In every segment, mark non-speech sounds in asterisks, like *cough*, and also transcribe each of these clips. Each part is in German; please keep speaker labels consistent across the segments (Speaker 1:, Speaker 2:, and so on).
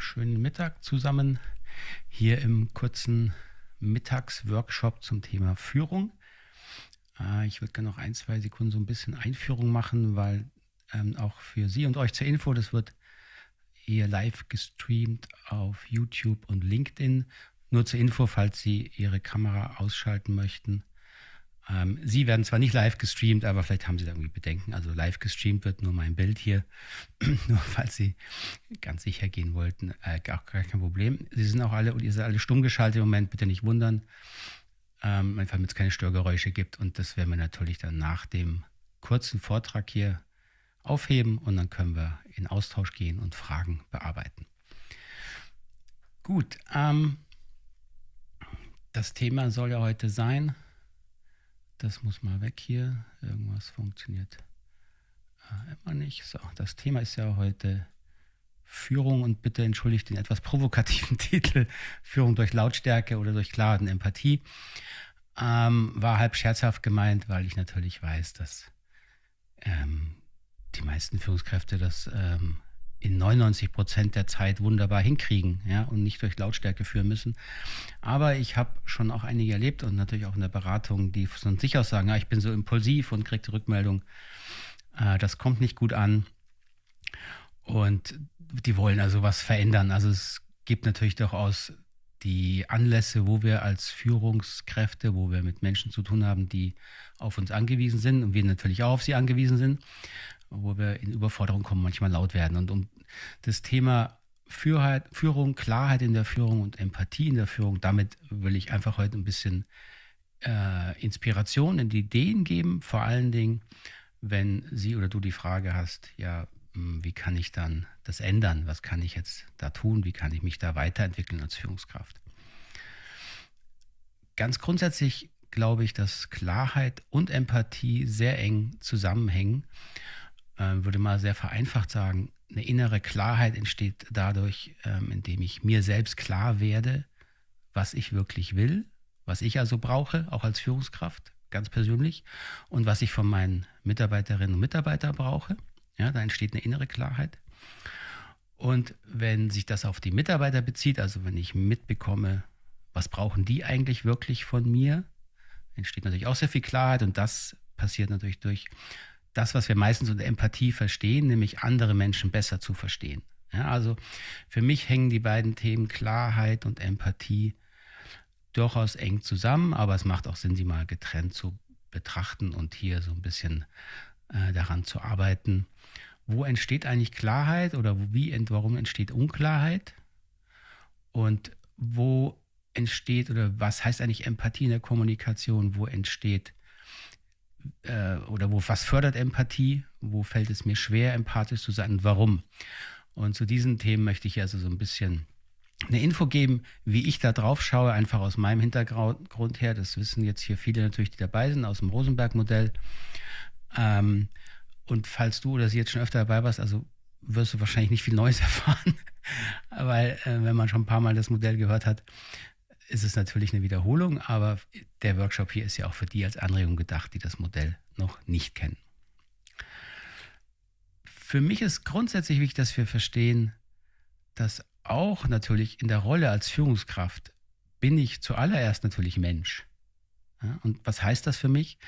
Speaker 1: schönen Mittag zusammen hier im kurzen Mittagsworkshop zum Thema Führung. Äh, ich würde gerne noch ein, zwei Sekunden so ein bisschen Einführung machen, weil ähm, auch für Sie und euch zur Info, das wird hier live gestreamt auf YouTube und LinkedIn. Nur zur Info, falls Sie Ihre Kamera ausschalten möchten ähm, Sie werden zwar nicht live gestreamt, aber vielleicht haben Sie da irgendwie Bedenken. Also live gestreamt wird nur mein Bild hier. *clears throat* nur falls Sie ganz sicher gehen wollten, äh, auch gar kein Problem. Sie sind auch alle und ihr seid alle stumm geschaltet im Moment, bitte nicht wundern. Ähm, einfach, damit es keine Störgeräusche gibt. Und das werden wir natürlich dann nach dem kurzen Vortrag hier aufheben und dann können wir in Austausch gehen und Fragen bearbeiten. Gut, ähm, das Thema soll ja heute sein, das muss mal weg hier. Irgendwas funktioniert äh, immer nicht. So, das Thema ist ja heute Führung und bitte entschuldigt den etwas provokativen *laughs* Titel Führung durch Lautstärke oder durch Klarheit und Empathie. Ähm, war halb scherzhaft gemeint, weil ich natürlich weiß, dass ähm, die meisten Führungskräfte das ähm, in 99 Prozent der Zeit wunderbar hinkriegen ja, und nicht durch Lautstärke führen müssen. Aber ich habe schon auch einige erlebt und natürlich auch in der Beratung, die von sich aus sagen, ja, ah, ich bin so impulsiv und kriege die Rückmeldung, äh, das kommt nicht gut an. Und die wollen also was verändern. Also es gibt natürlich durchaus die Anlässe, wo wir als Führungskräfte, wo wir mit Menschen zu tun haben, die auf uns angewiesen sind und wir natürlich auch auf sie angewiesen sind, wo wir in Überforderung kommen, manchmal laut werden. Und um das Thema Führheit, Führung, Klarheit in der Führung und Empathie in der Führung. Damit will ich einfach heute ein bisschen äh, Inspiration und Ideen geben. Vor allen Dingen, wenn sie oder du die Frage hast, ja, hm, wie kann ich dann das ändern? Was kann ich jetzt da tun? Wie kann ich mich da weiterentwickeln als Führungskraft? Ganz grundsätzlich glaube ich, dass Klarheit und Empathie sehr eng zusammenhängen. Ich ähm, würde mal sehr vereinfacht sagen, eine innere Klarheit entsteht dadurch, ähm, indem ich mir selbst klar werde, was ich wirklich will, was ich also brauche, auch als Führungskraft, ganz persönlich, und was ich von meinen Mitarbeiterinnen und Mitarbeitern brauche. Ja, da entsteht eine innere Klarheit. Und wenn sich das auf die Mitarbeiter bezieht, also wenn ich mitbekomme, was brauchen die eigentlich wirklich von mir, entsteht natürlich auch sehr viel Klarheit und das passiert natürlich durch das, was wir meistens unter Empathie verstehen, nämlich andere Menschen besser zu verstehen. Ja, also für mich hängen die beiden Themen Klarheit und Empathie durchaus eng zusammen, aber es macht auch Sinn, sie mal getrennt zu betrachten und hier so ein bisschen äh, daran zu arbeiten. Wo entsteht eigentlich Klarheit oder wie und warum entsteht Unklarheit? Und wo entsteht oder was heißt eigentlich Empathie in der Kommunikation? Wo entsteht äh, oder wo was fördert Empathie, wo fällt es mir schwer, empathisch zu sein und warum. Und zu diesen Themen möchte ich also so ein bisschen eine Info geben, wie ich da drauf schaue, einfach aus meinem Hintergrund her. Das wissen jetzt hier viele natürlich, die dabei sind, aus dem Rosenberg-Modell. Ähm, und falls du oder sie jetzt schon öfter dabei warst, also wirst du wahrscheinlich nicht viel Neues *laughs* erfahren, weil äh, wenn man schon ein paar Mal das Modell gehört hat, ist es natürlich eine Wiederholung, aber der Workshop hier ist ja auch für die als Anregung gedacht, die das Modell noch nicht kennen. Für mich ist grundsätzlich wichtig, dass wir verstehen, dass auch natürlich in der Rolle als Führungskraft bin ich zuallererst natürlich Mensch. und was heißt das für mich?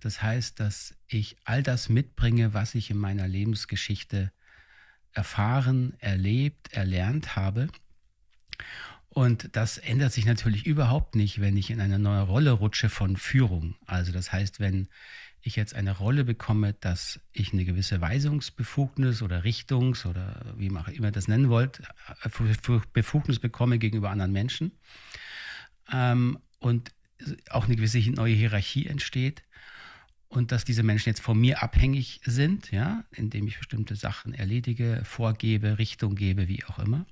Speaker 1: Das heißt, dass ich all das mitbringe, was ich in meiner Lebensgeschichte erfahren, erlebt, erlernt habe und das ändert sich natürlich überhaupt nicht, wenn ich in eine neue Rolle rutsche von Führung. Also das heißt, wenn ich jetzt eine Rolle bekomme, dass ich eine gewisse Weisungsbefugnis oder Richtungs- oder wie auch immer das nennen wollt, Befugnis bekomme gegenüber anderen Menschen ähm, und auch eine gewisse neue Hierarchie entsteht und dass diese Menschen jetzt von mir abhängig sind, ja, indem ich bestimmte Sachen erledige, vorgebe, Richtung gebe, wie auch immer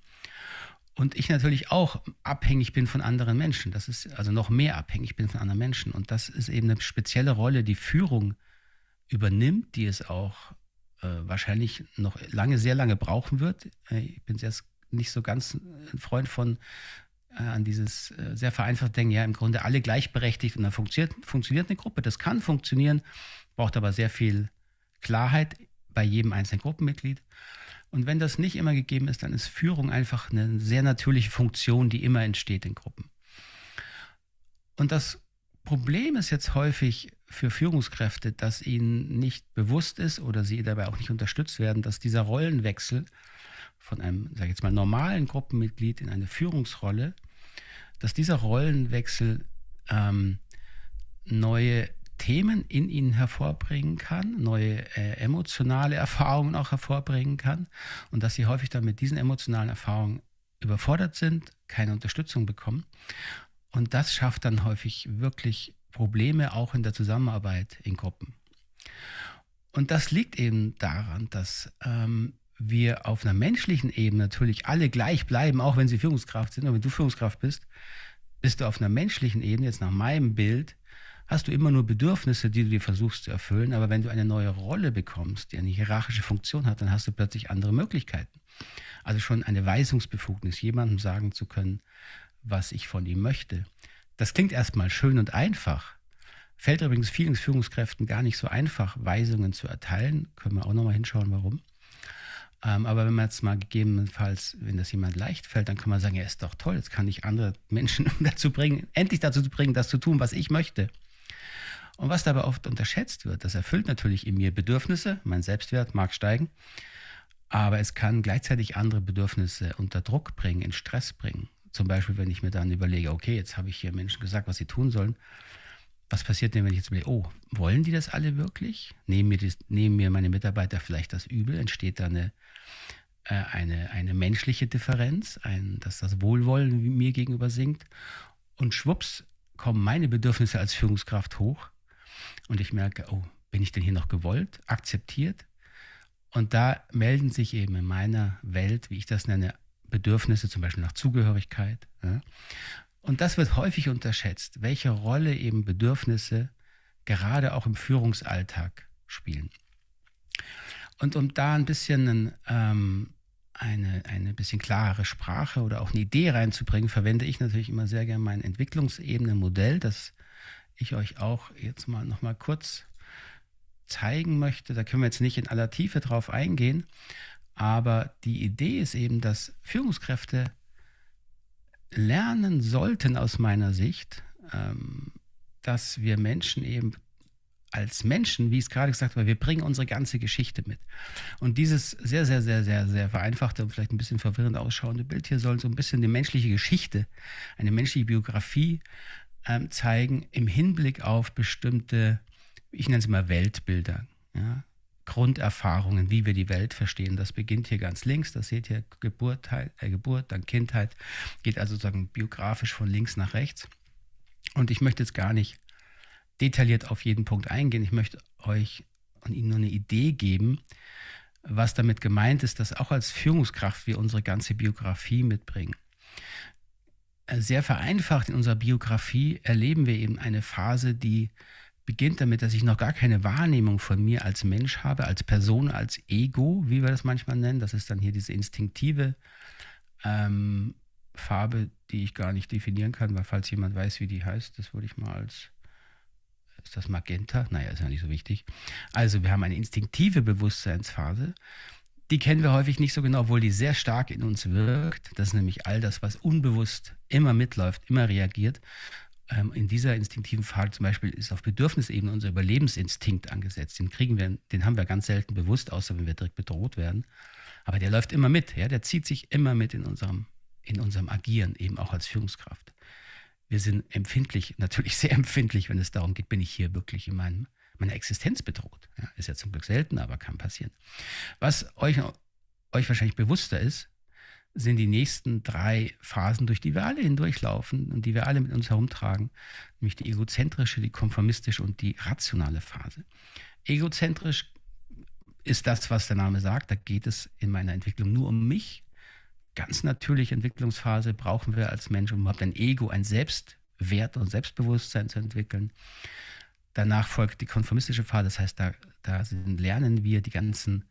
Speaker 1: und ich natürlich auch abhängig bin von anderen Menschen. Das ist also noch mehr abhängig bin von anderen Menschen. Und das ist eben eine spezielle Rolle, die Führung übernimmt, die es auch äh, wahrscheinlich noch lange, sehr lange brauchen wird. Äh, ich bin jetzt nicht so ganz ein Freund von äh, an dieses äh, sehr vereinfachte Denken, ja, im Grunde alle gleichberechtigt und dann funktioniert, funktioniert eine Gruppe. Das kann funktionieren, braucht aber sehr viel Klarheit bei jedem einzelnen Gruppenmitglied. Und wenn das nicht immer gegeben ist, dann ist Führung einfach eine sehr natürliche Funktion, die immer entsteht in Gruppen. Und das Problem ist jetzt häufig für Führungskräfte, dass ihnen nicht bewusst ist oder sie dabei auch nicht unterstützt werden, dass dieser Rollenwechsel von einem, sage ich jetzt mal, normalen Gruppenmitglied in eine Führungsrolle, dass dieser Rollenwechsel ähm, neue Themen in ihnen hervorbringen kann, neue äh, emotionale Erfahrungen auch hervorbringen kann und dass sie häufig dann mit diesen emotionalen Erfahrungen überfordert sind, keine Unterstützung bekommen. Und das schafft dann häufig wirklich Probleme auch in der Zusammenarbeit in Gruppen. Und das liegt eben daran, dass ähm, wir auf einer menschlichen Ebene natürlich alle gleich bleiben, auch wenn sie Führungskraft sind. Und wenn du Führungskraft bist, bist du auf einer menschlichen Ebene, jetzt nach meinem Bild, hast du immer nur Bedürfnisse, die du dir versuchst zu erfüllen. Aber wenn du eine neue Rolle bekommst, die eine hierarchische Funktion hat, dann hast du plötzlich andere Möglichkeiten. Also schon eine Weisungsbefugnis, jemandem sagen zu können, was ich von ihm möchte. Das klingt erstmal schön und einfach. Fällt übrigens vielen Führungskräften gar nicht so einfach, Weisungen zu erteilen. Können wir auch nochmal hinschauen, warum. Ähm, aber wenn man jetzt mal gegebenenfalls, wenn das jemand leicht fällt, dann kann man sagen, ja, ist doch toll, jetzt kann ich andere Menschen *laughs* dazu bringen, endlich dazu bringen, das zu tun, was ich möchte. Und was dabei oft unterschätzt wird, das erfüllt natürlich in mir Bedürfnisse, mein Selbstwert mag steigen, aber es kann gleichzeitig andere Bedürfnisse unter Druck bringen, in Stress bringen. Zum Beispiel, wenn ich mir dann überlege, okay, jetzt habe ich hier Menschen gesagt, was sie tun sollen. Was passiert denn, wenn ich jetzt überlege, oh, wollen die das alle wirklich? Nehmen mir, das, nehmen mir meine Mitarbeiter vielleicht das Übel? Entsteht da eine, äh, eine, eine menschliche Differenz, ein, dass das Wohlwollen mir gegenüber sinkt. Und schwupps kommen meine Bedürfnisse als Führungskraft hoch und ich merke, oh, bin ich denn hier noch gewollt, akzeptiert? Und da melden sich eben in meiner Welt, wie ich das nenne, Bedürfnisse, zum Beispiel nach Zugehörigkeit. Ja? Und das wird häufig unterschätzt, welche Rolle eben Bedürfnisse gerade auch im Führungsalltag spielen. Und um da ein bisschen ähm, eine, eine bisschen klarere Sprache oder auch eine Idee reinzubringen, verwende ich natürlich immer sehr gerne mein Entwicklungsebene-Modell, das ich euch auch jetzt mal noch mal kurz zeigen möchte. Da können wir jetzt nicht in aller Tiefe drauf eingehen, aber die Idee ist eben, dass Führungskräfte lernen sollten aus meiner Sicht, ähm, dass wir Menschen eben als Menschen, wie ich es gerade gesagt habe, wir bringen unsere ganze Geschichte mit. Und dieses sehr, sehr, sehr, sehr, sehr vereinfachte und vielleicht ein bisschen verwirrend ausschauende Bild hier soll so ein bisschen die menschliche Geschichte, eine menschliche Biografie ähm, zeigen im Hinblick auf bestimmte, ich nenne es mal Weltbilder, ja, Grunderfahrungen, wie wir die Welt verstehen. Das beginnt hier ganz links, das seht ihr Geburt, äh, Geburt dann Kindheit, geht also sozusagen biografisch von links nach rechts. Und ich möchte jetzt gar nicht detailliert auf jeden Punkt eingehen. Ich möchte euch und Ihnen nur eine Idee geben, was damit gemeint ist, dass auch als Führungskraft wir unsere ganze Biografie mitbringen. Äh, sehr vereinfacht in unserer Biografie erleben wir eben eine Phase, die beginnt damit, dass ich noch gar keine Wahrnehmung von mir als Mensch habe, als Person, als Ego, wie wir das manchmal nennen. Das ist dann hier diese instinktive ähm, Farbe, die ich gar nicht definieren kann, weil falls jemand weiß, wie die heißt, das würde ich mal als ist das Magenta? Naja, ist ja nicht so wichtig. Also wir haben eine instinktive Bewusstseinsphase, die kennen wir häufig nicht so genau, obwohl die sehr stark in uns wirkt. Das ist nämlich all das, was unbewusst immer mitläuft, immer reagiert. Ähm, in dieser instinktiven Frage zum Beispiel ist auf Bedürfnisebene unser Überlebensinstinkt angesetzt. Den kriegen wir, den haben wir ganz selten bewusst, außer wenn wir direkt bedroht werden. Aber der läuft immer mit, ja? der zieht sich immer mit in unserem, in unserem Agieren, eben auch als Führungskraft. Wir sind empfindlich, *laughs* natürlich sehr empfindlich, wenn es darum geht, bin ich hier wirklich in meinem meine Existenz bedroht. Ja, ist ja zum Glück selten, aber kann passieren. Was euch, euch wahrscheinlich bewusster ist, sind die nächsten drei Phasen, durch die wir alle hindurchlaufen und die wir alle mit uns herumtragen, nämlich die egozentrische, die konformistische und die rationale Phase. Egozentrisch ist das, was der Name sagt. Da geht es in meiner Entwicklung nur um mich. Ganz natürliche Entwicklungsphase brauchen wir als Mensch, um überhaupt ein Ego, ein Selbstwert und Selbstbewusstsein zu entwickeln. Danach folgt die konformistische Phase, das heißt, da, da sind, lernen wir die ganzen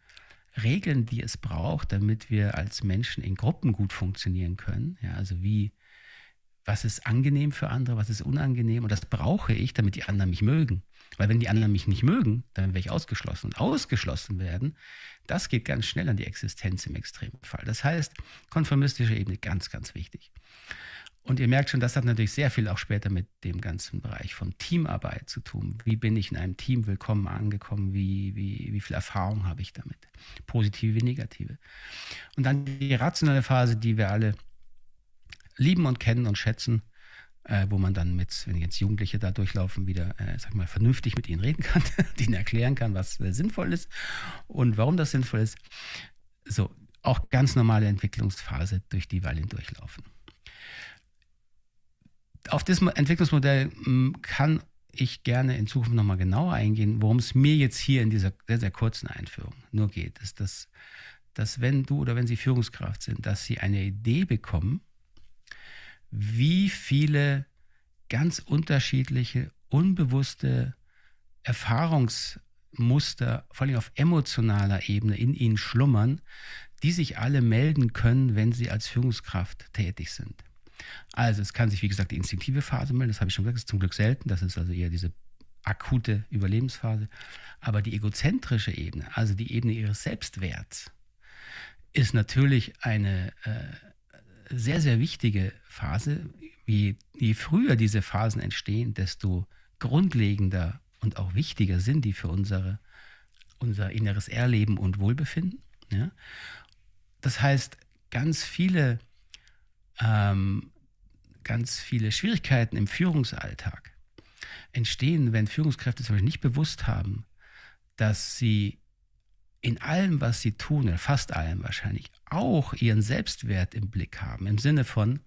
Speaker 1: Regeln, die es braucht, damit wir als Menschen in Gruppen gut funktionieren können. Ja, also wie, was ist angenehm für andere, was ist unangenehm und das brauche ich, damit die anderen mich mögen. Weil wenn die anderen mich nicht mögen, dann werde ich ausgeschlossen. Und ausgeschlossen werden, das geht ganz schnell an die Existenz im Extremfall. Das heißt, konformistische Ebene ganz, ganz wichtig. Und ihr merkt schon, das hat natürlich sehr viel auch später mit dem ganzen Bereich von Teamarbeit zu tun. Wie bin ich in einem Team willkommen angekommen? Wie, wie, wie viel Erfahrung habe ich damit? Positive wie negative. Und dann die rationale Phase, die wir alle lieben und kennen und schätzen, äh, wo man dann mit, wenn jetzt Jugendliche da durchlaufen, wieder, äh, sag mal, vernünftig mit ihnen reden kann, *laughs* denen erklären kann, was äh, sinnvoll ist und warum das sinnvoll ist. So, auch ganz normale Entwicklungsphase, durch die wir alle durchlaufen auf das Entwicklungsmodell hm, kann ich gerne in Zukunft nochmal genauer eingehen, worum es mir jetzt hier in dieser sehr, sehr kurzen Einführung nur geht, ist, dass, dass wenn du oder wenn sie Führungskraft sind, dass sie eine Idee bekommen, wie viele ganz unterschiedliche, unbewusste Erfahrungsmuster, vor allem auf emotionaler Ebene, in ihnen schlummern, die sich alle melden können, wenn sie als Führungskraft tätig sind. Also es kann sich, wie gesagt, die instinktive Phase melden, das habe ich schon gesagt, das ist zum Glück selten, das ist also eher diese akute Überlebensphase. Aber die egozentrische Ebene, also die Ebene ihres Selbstwerts, ist natürlich eine äh, sehr, sehr wichtige Phase. Je, je früher diese Phasen entstehen, desto grundlegender und auch wichtiger sind die für unsere, unser inneres Erleben und Wohlbefinden. Ja? Das heißt, ganz viele ähm, ganz viele Schwierigkeiten im Führungsalltag entstehen, wenn Führungskräfte zum Beispiel nicht bewusst haben, dass sie in allem, was sie tun, oder fast allem wahrscheinlich, auch ihren Selbstwert im Blick haben. Im Sinne von,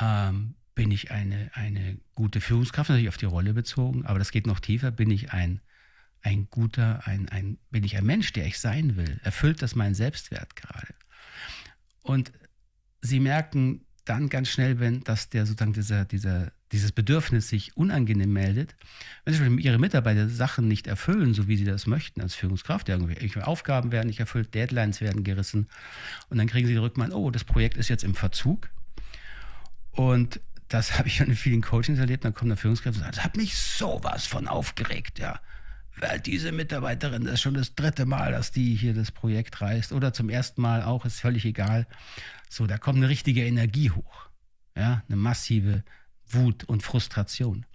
Speaker 1: ähm, bin ich eine, eine gute Führungskraft, natürlich auf die Rolle bezogen, aber das geht noch tiefer, bin ich ein, ein guter, ein, ein, bin ich ein Mensch, der ich sein will? Erfüllt das meinen Selbstwert gerade? Und sie merken dann ganz schnell, wenn, dass der sozusagen dieser, dieser, dieses Bedürfnis sich unangenehm meldet, wenn sie ihre Mitarbeiter Sachen nicht erfüllen, so wie sie das möchten als Führungskraft, irgendwelche Aufgaben werden nicht erfüllt, Deadlines werden gerissen und dann kriegen sie die Rückmeldung, oh, das Projekt ist jetzt im Verzug und das *laughs* habe ich in vielen Coachings erlebt, dann kommt der Führungskraft und sagt, das hat mich sowas von aufgeregt, ja diese Mitarbeiterin, das ist schon das dritte Mal, dass die hier das Projekt reißt oder zum ersten Mal auch, ist völlig egal. So, da kommt eine richtige Energie hoch. Ja, eine massive Wut und Frustration.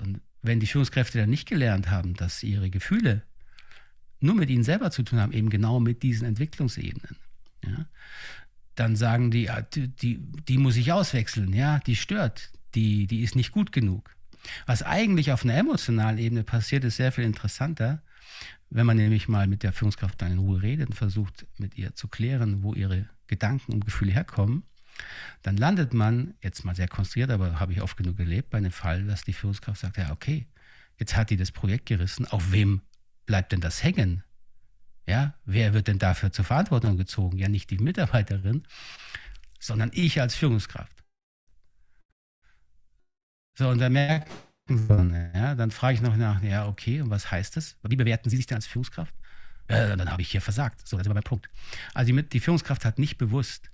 Speaker 1: Und wenn die Führungskräfte dann nicht gelernt haben, dass ihre Gefühle nur mit ihnen selber zu tun haben, eben genau mit diesen Entwicklungsebenen, ja, dann sagen die, ah, die, die muss ich auswechseln, ja, die stört, die, die ist nicht gut genug. Was eigentlich auf einer emotionalen Ebene passiert, ist sehr viel interessanter, wenn man nämlich mal mit der Führungskraft dann in Ruhe redet und versucht, mit ihr zu klären, wo ihre Gedanken und Gefühle herkommen. Dann landet man, jetzt mal sehr konstruiert, aber habe ich oft genug gelebt, bei einem Fall, dass die Führungskraft sagt, ja, okay, jetzt hat die das Projekt gerissen, auf wem bleibt denn das hängen? Ja, wer wird denn dafür zur Verantwortung gezogen? Ja, nicht die Mitarbeiterin, sondern ich als Führungskraft. So, und dann merken sie, ja, dann frage ich noch nach, ja, okay, und was heißt das? Wie bewerten Sie sich denn als Führungskraft? Ja, äh, dann habe ich hier versagt. So, das ist aber mein Punkt. Also die, die Führungskraft hat nicht bewusst,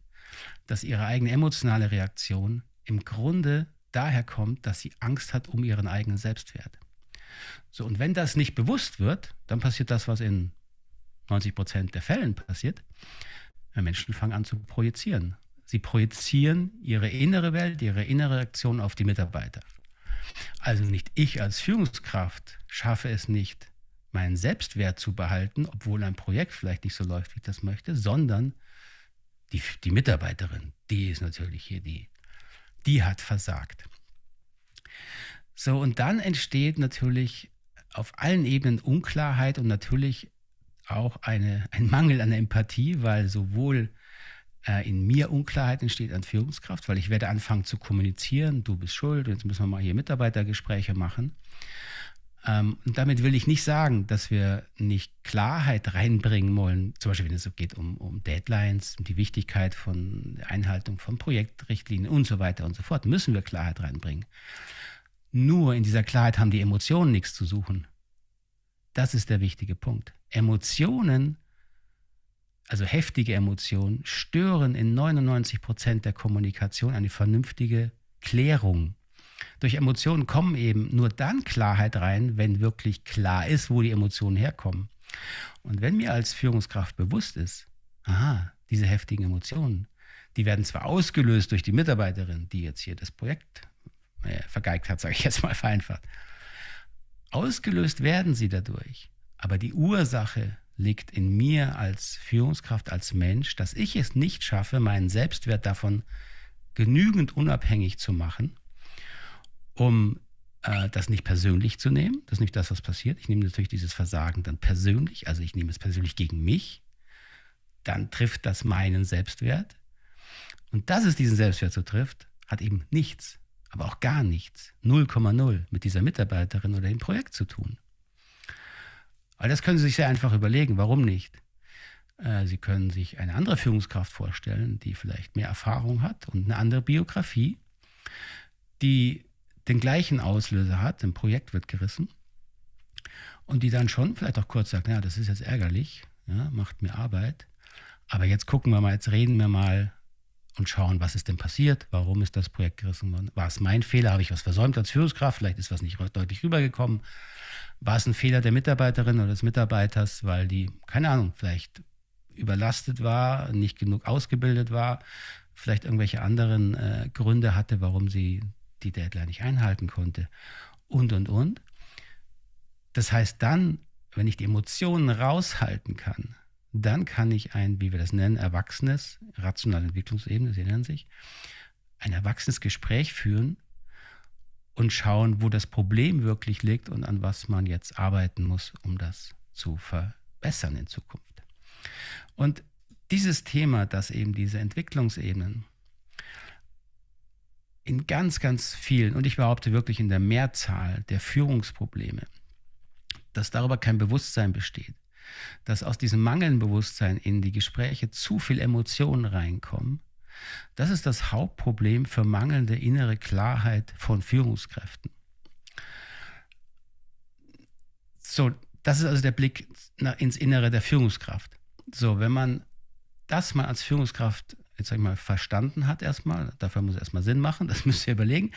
Speaker 1: dass ihre eigene emotionale Reaktion im Grunde daher kommt, dass sie Angst hat um ihren eigenen Selbstwert. So, und wenn das nicht bewusst wird, dann passiert das, was in 90 Prozent der Fällen passiert. Menschen fangen an zu projizieren Sie projizieren ihre innere Welt, ihre innere Aktion auf die Mitarbeiter. Also nicht ich als Führungskraft schaffe es nicht, meinen Selbstwert zu behalten, obwohl ein Projekt vielleicht nicht so läuft, wie ich das möchte, sondern die, die Mitarbeiterin, die ist natürlich hier die, die hat versagt. So, und dann entsteht natürlich auf allen Ebenen Unklarheit und natürlich auch eine, ein Mangel an Empathie, weil sowohl äh, in mir Unklarheit entsteht als Führungskraft, weil ich werde anfangen zu kommunizieren, du bist schuld, jetzt müssen wir mal hier Mitarbeitergespräche machen. Ähm, und damit will ich nicht sagen, dass wir nicht Klarheit reinbringen wollen, zum Beispiel wenn es so geht um, um Deadlines, um die Wichtigkeit von Einhaltung von Projektrichtlinien und so weiter und so fort, müssen wir Klarheit reinbringen. Nur in dieser Klarheit haben die Emotionen nichts zu suchen. Das ist der wichtige Punkt. Emotionen also heftige Emotionen, stören in 99 Prozent der Kommunikation eine vernünftige Klärung. Durch Emotionen kommen eben nur dann Klarheit rein, wenn wirklich klar ist, wo die Emotionen herkommen. Und wenn mir als Führungskraft bewusst ist, aha, diese heftigen Emotionen, die werden zwar ausgelöst durch die Mitarbeiterin, die jetzt hier das Projekt äh, vergeigt hat, sage ich jetzt mal vereinfacht. Ausgelöst werden sie dadurch, aber die Ursache liegt in mir als Führungskraft, als Mensch, dass ich es nicht schaffe, meinen Selbstwert davon genügend unabhängig zu machen, um äh, das nicht persönlich zu nehmen. Das ist nicht das, was passiert. Ich nehme natürlich dieses Versagen dann persönlich, also ich nehme es persönlich gegen mich. Dann trifft das meinen Selbstwert. Und dass es diesen Selbstwert so trifft, hat eben nichts, aber auch gar nichts, 0,0 mit dieser Mitarbeiterin oder dem Projekt zu tun. Weil das können Sie sich sehr einfach überlegen, warum nicht? Äh, Sie können sich eine andere Führungskraft vorstellen, die vielleicht mehr Erfahrung hat und eine andere Biografie, die den gleichen Auslöser hat, ein Projekt wird gerissen und die dann schon vielleicht auch kurz sagt, ja, das ist jetzt ärgerlich, ja, macht mir Arbeit, aber jetzt gucken wir mal, jetzt reden wir mal, und schauen, was ist denn passiert, warum ist das Projekt gerissen worden, war es mein Fehler, habe ich was versäumt als Führungskraft, vielleicht ist was nicht deutlich rübergekommen, war es ein Fehler der Mitarbeiterin oder des Mitarbeiters, weil die, keine Ahnung, vielleicht überlastet war, nicht genug ausgebildet war, vielleicht irgendwelche anderen äh, Gründe hatte, warum sie die Deadline nicht einhalten konnte und, und, und. Das heißt dann, wenn ich die Emotionen raushalten kann, dann kann ich ein, wie wir das nennen, erwachsenes, rationale Entwicklungsebene, sie erinnern sich, ein erwachsenes Gespräch führen und schauen, wo das Problem wirklich liegt und an was man jetzt arbeiten muss, um das zu verbessern in Zukunft. Und dieses Thema, dass eben diese Entwicklungsebenen in ganz, ganz vielen, und ich behaupte wirklich in der Mehrzahl der Führungsprobleme, dass darüber kein Bewusstsein besteht, dass aus diesem Mangelnbewusstsein in die Gespräche zu viel Emotionen reinkommen. Das ist das Hauptproblem für mangelnde innere Klarheit von Führungskräften. So, das ist also der Blick ins Innere der Führungskraft. So, wenn man das mal als Führungskraft, jetzt sag ich mal, verstanden hat erstmal, dafür muss es erstmal Sinn machen, *laughs* das müsst ihr überlegen.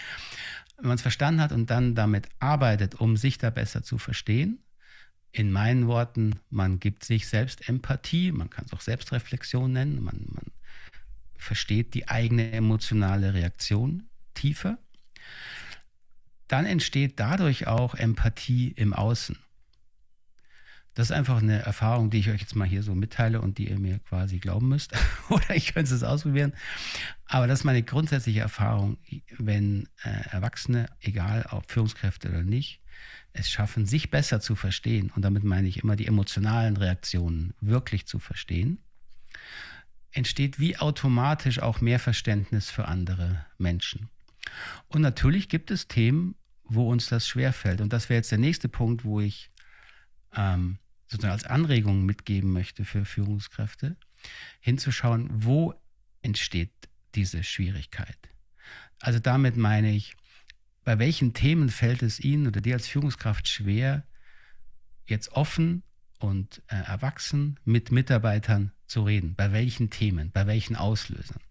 Speaker 1: Wenn man es verstanden hat und dann damit arbeitet, um sich da besser zu verstehen, in meinen Worten, man gibt sich selbst Empathie, man kann es auch Selbstreflexion nennen, man, man versteht die eigene emotionale Reaktion tiefer. Dann entsteht dadurch auch Empathie im Außen. Das ist einfach eine Erfahrung, die ich euch jetzt mal hier so mitteile und die ihr mir quasi glauben müsst. *laughs* Oder ich könnte es ausprobieren. Aber das ist meine grundsätzliche Erfahrung, wenn äh, Erwachsene, egal ob Führungskräfte oder nicht, es schaffen, sich besser zu verstehen, und damit meine ich immer die emotionalen Reaktionen wirklich zu verstehen, entsteht wie automatisch auch mehr Verständnis für andere Menschen. Und natürlich gibt es Themen, wo uns das schwerfällt. Und das wäre jetzt der nächste Punkt, wo ich ähm, sozusagen als Anregung mitgeben möchte für Führungskräfte, hinzuschauen, wo entsteht diese Schwierigkeit. Also damit meine ich, bei welchen Themen fällt es Ihnen oder dir als Führungskraft schwer, jetzt offen und äh, erwachsen mit Mitarbeitern zu reden? Bei welchen Themen, bei welchen Auslösern?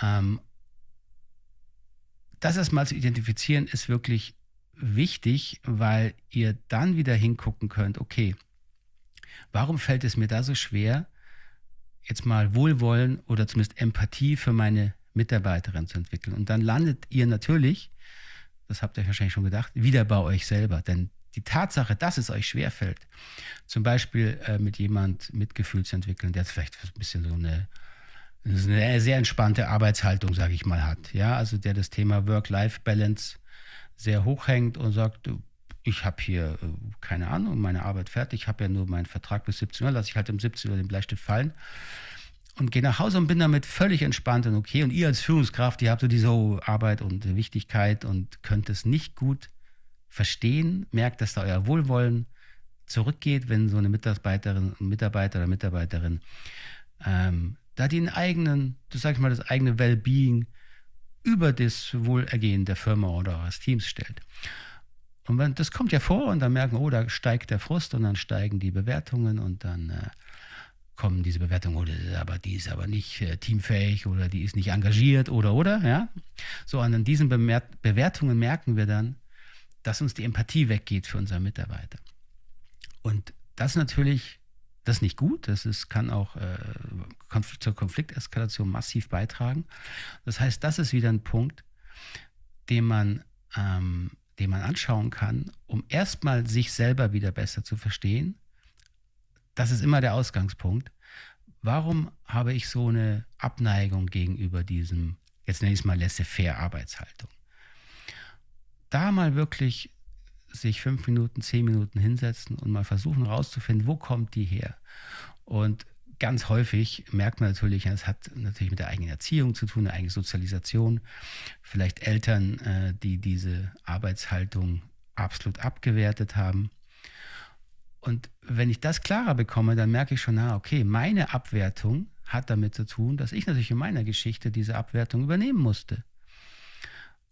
Speaker 1: Ähm, das erstmal zu identifizieren ist wirklich wichtig, weil ihr dann wieder hingucken könnt, okay, warum fällt es mir da so schwer, jetzt mal Wohlwollen oder zumindest Empathie für meine Mitarbeiterin zu entwickeln? Und dann landet ihr natürlich das habt ihr wahrscheinlich schon gedacht, wieder bei euch selber. Denn die Tatsache, dass es euch schwerfällt, zum Beispiel äh, mit jemand Mitgefühl zu entwickeln, der vielleicht ein bisschen so eine, eine sehr entspannte Arbeitshaltung, sage ich mal, hat. Ja, also der das Thema Work-Life-Balance sehr hochhängt und sagt, ich habe hier, äh, keine Ahnung, meine Arbeit fertig, ich habe ja nur meinen Vertrag bis 17 Uhr, lasse ich halt um 17 Uhr den Bleistift fallen und gehe nach Hause und bin damit völlig entspannt und okay. Und ihr als Führungskraft, ihr habt so diese Arbeit und Wichtigkeit und könnt es nicht gut verstehen, merkt, dass da euer Wohlwollen zurückgeht, wenn so eine Mitarbeiterin, Mitarbeiter oder Mitarbeiterin ähm, da den eigenen, das sag ich mal, das eigene Wellbeing über das Wohlergehen der Firma oder eures Teams stellt. Und wenn, das kommt ja vor und dann merken, oh, da steigt der Frust und dann steigen die Bewertungen und dann äh, kommen, diese Bewertungen, oder oh, aber die ist aber nicht äh, teamfähig oder die ist nicht engagiert oder oder, ja. So, und an diesen Bemer Bewertungen merken wir dann, dass uns die Empathie weggeht für unseren Mitarbeiter. Und das ist natürlich, das ist nicht gut, das ist, kann auch äh, Konfl zur Konflikteskalation massiv beitragen. Das heißt, das ist wieder ein Punkt, den man, ähm, den man anschauen kann, um erstmal sich selber wieder besser zu verstehen das ist immer der Ausgangspunkt. Warum habe ich so eine Abneigung gegenüber diesem, jetzt nenne ich es mal laissez-faire Arbeitshaltung? Da mal wirklich sich fünf Minuten, zehn Minuten hinsetzen und mal versuchen herauszufinden, wo kommt die her? Und ganz häufig merkt man natürlich, es hat natürlich mit der eigenen Erziehung zu tun, der eigenen Sozialisation, vielleicht Eltern, äh, die diese Arbeitshaltung absolut abgewertet haben. Und wenn ich das klarer bekomme, dann merke ich schon, na, ah, okay, meine Abwertung hat damit zu tun, dass ich natürlich in meiner Geschichte diese Abwertung übernehmen musste.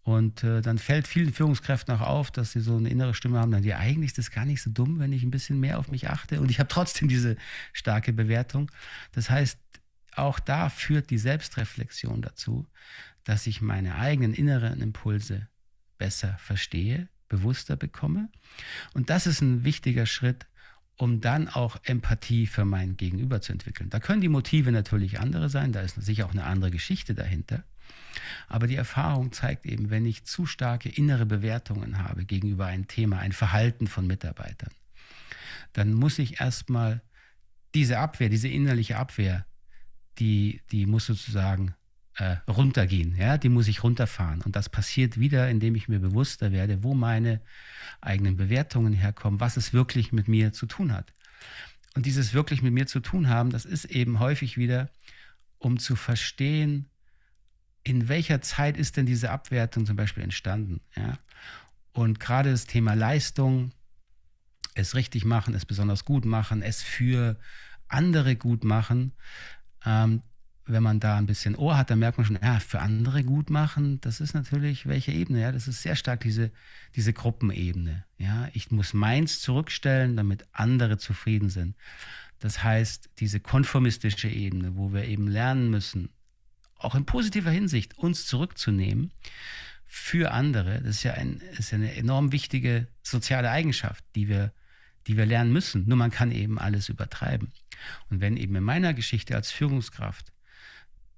Speaker 1: Und äh, dann fällt vielen Führungskräften auch auf, dass sie so eine innere Stimme haben, dann die eigentlich ist das gar nicht so dumm, wenn ich ein bisschen mehr auf mich achte. Und ich habe trotzdem diese starke Bewertung. Das heißt, auch da führt die Selbstreflexion dazu, dass ich meine eigenen inneren Impulse besser verstehe, bewusster bekomme. Und das ist ein wichtiger Schritt, um dann auch Empathie für mein Gegenüber zu entwickeln. Da können die Motive natürlich andere sein, da ist sicher auch eine andere Geschichte dahinter. Aber die Erfahrung zeigt eben, wenn ich zu starke innere Bewertungen habe gegenüber einem Thema, ein Verhalten von Mitarbeitern, dann muss ich erstmal diese Abwehr, diese innerliche Abwehr, die, die muss sozusagen äh, runtergehen. Ja? Die muss ich runterfahren. Und das passiert wieder, indem ich mir bewusster werde, wo meine eigenen Bewertungen herkommen, was es wirklich mit mir zu tun hat. Und dieses wirklich mit mir zu tun haben, das ist eben häufig wieder, um zu verstehen, in welcher Zeit ist denn diese Abwertung zum Beispiel entstanden. Ja? Und gerade das Thema Leistung, es richtig machen, es besonders gut machen, es für andere gut machen, ähm, wenn man da ein bisschen Ohr hat, dann merkt man schon, ja, für andere gut machen, das ist natürlich welche Ebene, ja, das ist sehr stark diese, diese Gruppenebene, ja. Ich muss meins zurückstellen, damit andere zufrieden sind. Das heißt, diese konformistische Ebene, wo wir eben lernen müssen, auch in positiver Hinsicht uns zurückzunehmen für andere, das ist ja ein, ist eine enorm wichtige soziale Eigenschaft, die wir, die wir lernen müssen. Nur man kann eben alles übertreiben. Und wenn eben in meiner Geschichte als Führungskraft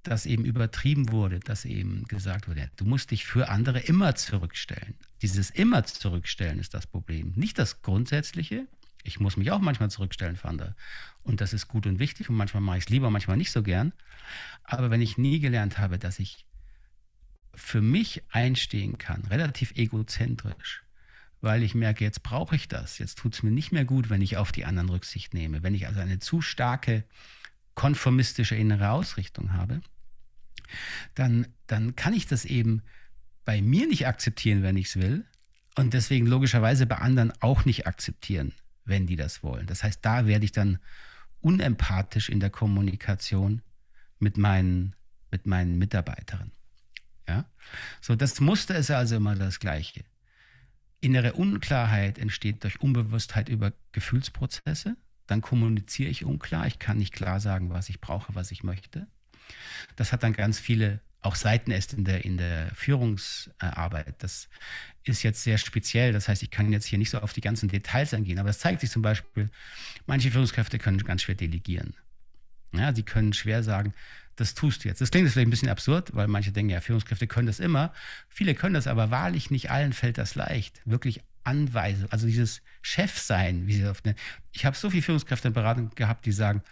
Speaker 1: dass eben übertrieben wurde, dass eben gesagt wurde, du musst dich für andere immer zurückstellen. Dieses immer zurückstellen ist das Problem. Nicht das Grundsätzliche. Ich muss mich auch manchmal zurückstellen für andere. Und das ist gut und wichtig und manchmal mache ich es lieber, manchmal nicht so gern. Aber wenn ich nie gelernt habe, dass ich für mich einstehen kann, relativ egozentrisch, weil ich merke, jetzt brauche ich das, jetzt tut es mir nicht mehr gut, wenn ich auf die anderen Rücksicht nehme, wenn ich also eine zu starke konformistische innere Ausrichtung habe, dann, dann kann ich das eben bei mir nicht akzeptieren, wenn ich es will. Und deswegen logischerweise bei anderen auch nicht akzeptieren, wenn die das wollen. Das heißt, da werde ich dann unempathisch in der Kommunikation mit meinen, mit meinen Mitarbeiterinnen. Ja? So, das Muster ist also immer das Gleiche. Innere Unklarheit entsteht durch Unbewusstheit über Gefühlsprozesse. Dann kommuniziere ich unklar. Ich kann nicht klar sagen, was ich brauche, was ich möchte. Das hat dann ganz viele auch Seitenäste in der, in der Führungsarbeit. Das ist jetzt sehr speziell. Das heißt, ich kann jetzt hier nicht so auf die ganzen Details eingehen, aber es zeigt sich zum Beispiel, manche Führungskräfte können ganz schwer delegieren. Ja, die können schwer sagen, das tust du jetzt. Das klingt jetzt vielleicht ein bisschen absurd, weil manche denken, ja, Führungskräfte können das immer. Viele können das, aber wahrlich nicht allen fällt das leicht. Wirklich Anweisung, also dieses Chefsein, wie sie oft nennen. Ich habe so viele Führungskräfte in Beratung gehabt, die sagen,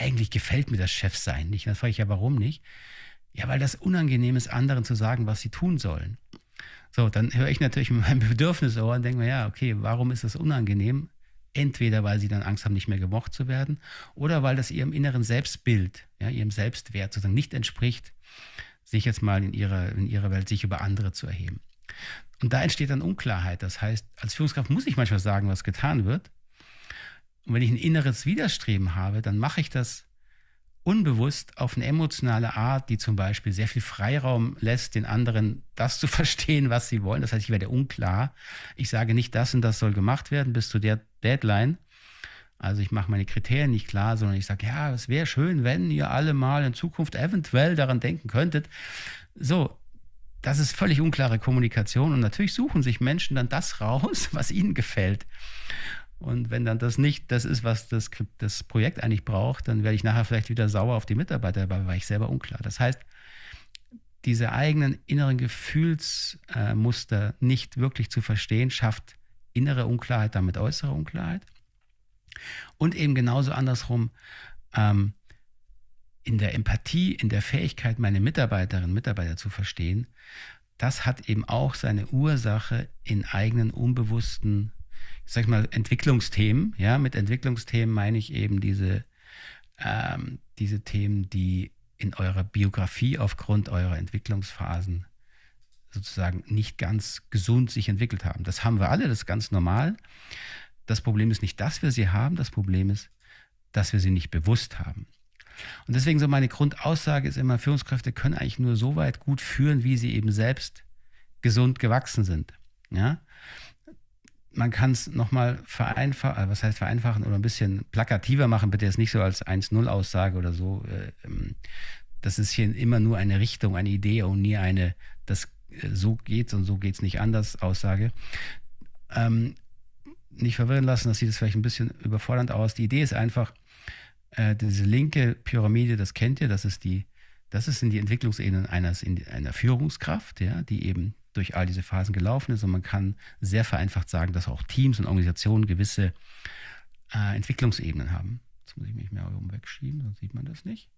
Speaker 1: eigentlich gefällt mir das Chefsein nicht. Und dann frage ich ja, warum nicht? Ja, weil das unangenehm ist, anderen zu sagen, was sie tun sollen. So, dann höre ich natürlich mit meinem *laughs* Bedürfnisohr und denke mir, ja, okay, warum ist das unangenehm? Entweder, weil sie dann Angst haben, nicht mehr gemocht zu werden, oder weil das ihrem inneren Selbstbild, ja, ihrem Selbstwert sozusagen nicht entspricht, sich jetzt mal in ihrer, in ihrer Welt sich über andere zu erheben. Und da entsteht dann Unklarheit. Das heißt, als Führungskraft muss ich manchmal sagen, was getan wird, und wenn ich ein inneres Widerstreben habe, dann mache ich das unbewusst auf eine emotionale Art, die zum Beispiel sehr viel Freiraum lässt, den anderen das zu *laughs* verstehen, was sie wollen. Das heißt, ich werde unklar. Ich sage nicht, das und das soll gemacht werden bis zu der Deadline. Also ich mache meine Kriterien nicht klar, sondern ich sage, ja, es wäre schön, wenn ihr alle mal in Zukunft eventuell daran denken könntet. So, das ist völlig unklare Kommunikation und natürlich suchen sich Menschen dann das raus, *laughs* was ihnen gefällt. Und wenn dann das nicht das ist, was das, das Projekt eigentlich braucht, dann werde ich nachher vielleicht wieder sauer auf die Mitarbeiter, weil war ich selber unklar. Das heißt, diese eigenen inneren Gefühlsmuster nicht wirklich zu verstehen, schafft innere Unklarheit, damit äußere Unklarheit. Und eben genauso andersrum, ähm, in der Empathie, in der Fähigkeit, meine Mitarbeiterinnen und Mitarbeiter zu verstehen, das hat eben auch seine Ursache in eigenen unbewussten ich sag mal, Entwicklungsthemen. Ja, mit Entwicklungsthemen meine ich eben diese, ähm, diese Themen, die in eurer Biografie aufgrund eurer Entwicklungsphasen sozusagen nicht ganz gesund sich entwickelt haben. Das haben wir alle, das ist ganz normal. Das Problem ist nicht, dass wir sie haben, das Problem ist, dass wir sie nicht bewusst haben. Und deswegen so meine Grundaussage ist immer, Führungskräfte können eigentlich nur so weit gut führen, wie sie eben selbst gesund gewachsen sind. Ja? man kann es nochmal vereinfachen, äh, was heißt vereinfachen oder ein bisschen plakativer machen, bitte jetzt nicht so als 1-0-Aussage oder so. Äh, ähm, das ist hier immer nur eine Richtung, eine Idee und nie eine, das äh, so geht's und so geht es nicht anders Aussage. Ähm, nicht verwirren lassen, das sieht jetzt vielleicht ein bisschen überfordernd aus. Die Idee ist einfach, äh, diese linke Pyramide, das kennt ihr, das ist die, das ist in die Entwicklungsebene eines, einer Führungskraft, ja, die eben durch all diese Phasen gelaufen ist. Und man kann sehr vereinfacht sagen, dass auch Teams und Organisationen gewisse äh, Entwicklungsebenen haben. Jetzt muss ich mich mehr umwegschieben, wegschieben, sonst sieht man das nicht.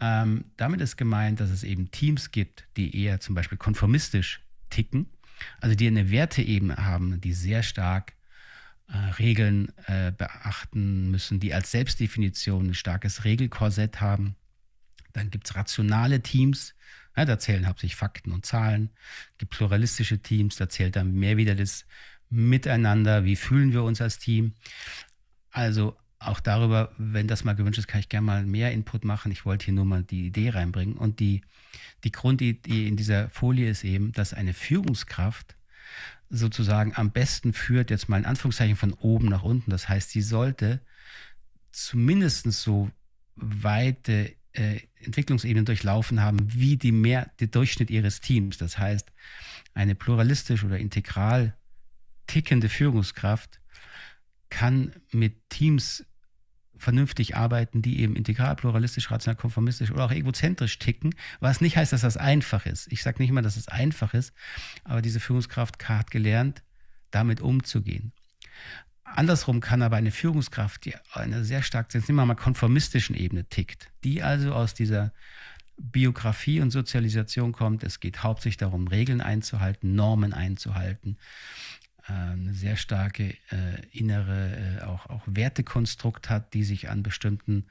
Speaker 1: Ähm, damit ist gemeint, dass es eben Teams gibt, die eher zum Beispiel konformistisch ticken, also die eine Werteebene haben, die sehr stark äh, Regeln äh, beachten müssen, die als Selbstdefinition ein starkes Regelkorsett haben. Dann gibt es rationale Teams, ja, da zählen hauptsächlich Fakten und Zahlen. Es gibt pluralistische Teams, da zählt dann mehr wieder das Miteinander, wie fühlen wir uns als Team. Also auch darüber, wenn das mal gewünscht ist, kann ich gerne mal mehr Input machen. Ich wollte hier nur mal die Idee reinbringen. Und die, die Grundidee in dieser Folie ist eben, dass eine Führungskraft sozusagen am besten führt, jetzt mal in Anführungszeichen von oben nach unten. Das heißt, sie sollte zumindest so weite äh, Entwicklungsebenen durchlaufen haben, wie die mehr, der Durchschnitt ihres Teams. Das heißt, eine pluralistisch oder integral tickende Führungskraft kann mit Teams vernünftig arbeiten, die eben integral, pluralistisch, rational, konformistisch oder auch egozentrisch ticken, was nicht heißt, dass das einfach ist. Ich sage nicht immer, dass es einfach ist, aber diese Führungskraft hat gelernt, damit umzugehen. Andersrum kann aber eine Führungskraft, die eine sehr stark, jetzt nehmen wir mal konformistischen Ebene tickt, die also aus dieser Biografie und Sozialisation kommt, es geht hauptsächlich darum, Regeln einzuhalten, Normen einzuhalten, äh, eine sehr starke äh, innere, äh, auch, auch Wertekonstrukt hat, die sich an bestimmten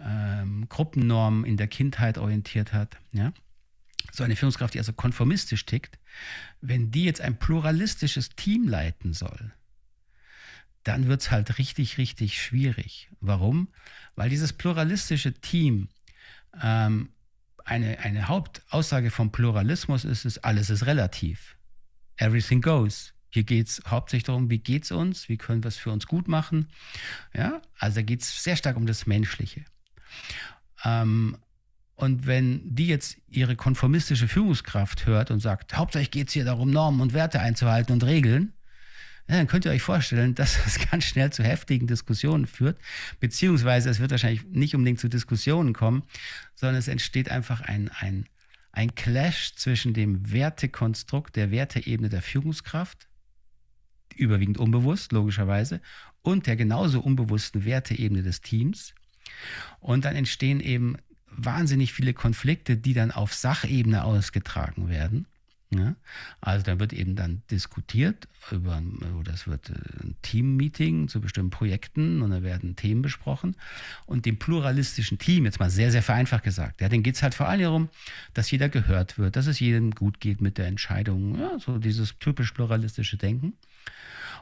Speaker 1: ähm, Gruppennormen in der Kindheit orientiert hat. Ja? So eine Führungskraft, die also konformistisch tickt, wenn die jetzt ein pluralistisches Team leiten soll, dann wird es halt richtig, richtig schwierig. Warum? Weil dieses pluralistische Team ähm, eine, eine Hauptaussage vom Pluralismus ist, ist, alles ist relativ. Everything goes. Hier geht es hauptsächlich darum, wie geht es uns, wie können wir es für uns gut machen. Ja, also da geht es sehr stark um das Menschliche. Ähm, und wenn die jetzt ihre konformistische Führungskraft hört und sagt, hauptsächlich geht es hier darum, Normen und Werte einzuhalten und Regeln, ja, dann könnt ihr euch vorstellen, *laughs* dass das ganz schnell zu heftigen Diskussionen führt, beziehungsweise es wird wahrscheinlich nicht unbedingt zu Diskussionen kommen, sondern es entsteht einfach ein, ein, ein Clash zwischen dem Wertekonstrukt der Werteebene der Führungskraft, überwiegend unbewusst, logischerweise, und der genauso unbewussten Werteebene des Teams. Und dann entstehen eben wahnsinnig viele Konflikte, die dann auf Sachebene ausgetragen werden. Ja, also dann wird eben dann diskutiert über oder es wird äh, ein Team-Meeting zu bestimmten Projekten und da werden Themen besprochen. Und dem pluralistischen Team, jetzt mal sehr, sehr vereinfacht gesagt, ja, denen geht es halt vor allem darum, dass jeder gehört wird, dass es jedem gut geht mit der Entscheidung, ja, so dieses typisch pluralistische Denken.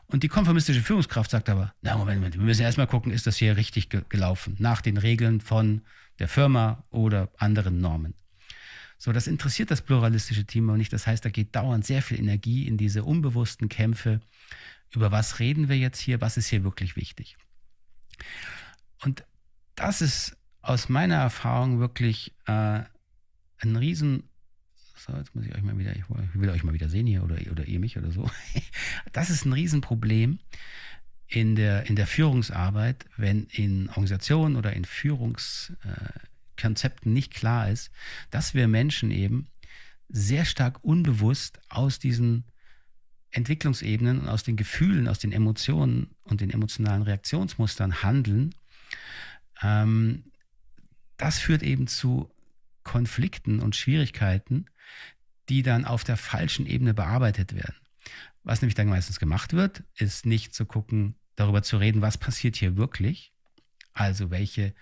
Speaker 1: Und die konformistische Führungskraft sagt aber, na Moment, Moment, wir müssen erstmal gucken, ist das hier richtig gelaufen, nach den Regeln von der Firma oder anderen Normen. So, das interessiert das pluralistische Team Thema nicht. Das heißt, da geht dauernd sehr viel Energie in diese unbewussten Kämpfe. Über was reden wir jetzt hier? Was ist hier wirklich wichtig? Und das ist aus meiner Erfahrung wirklich äh, ein Riesen. So, jetzt muss ich euch mal wieder, ich will euch mal wieder sehen hier oder, oder ihr mich oder so. *laughs* Das ist ein Riesenproblem in der, in der Führungsarbeit, wenn in Organisationen oder in Führungs, äh, Konzepten nicht klar ist, dass wir Menschen eben sehr stark unbewusst aus diesen Entwicklungsebenen und aus den Gefühlen, aus den Emotionen und den emotionalen Reaktionsmustern handeln. Ähm, das führt eben zu Konflikten und Schwierigkeiten, die dann auf der falschen Ebene bearbeitet werden. Was nämlich dann meistens gemacht wird, ist nicht zu gucken, darüber zu reden, was passiert hier wirklich, also welche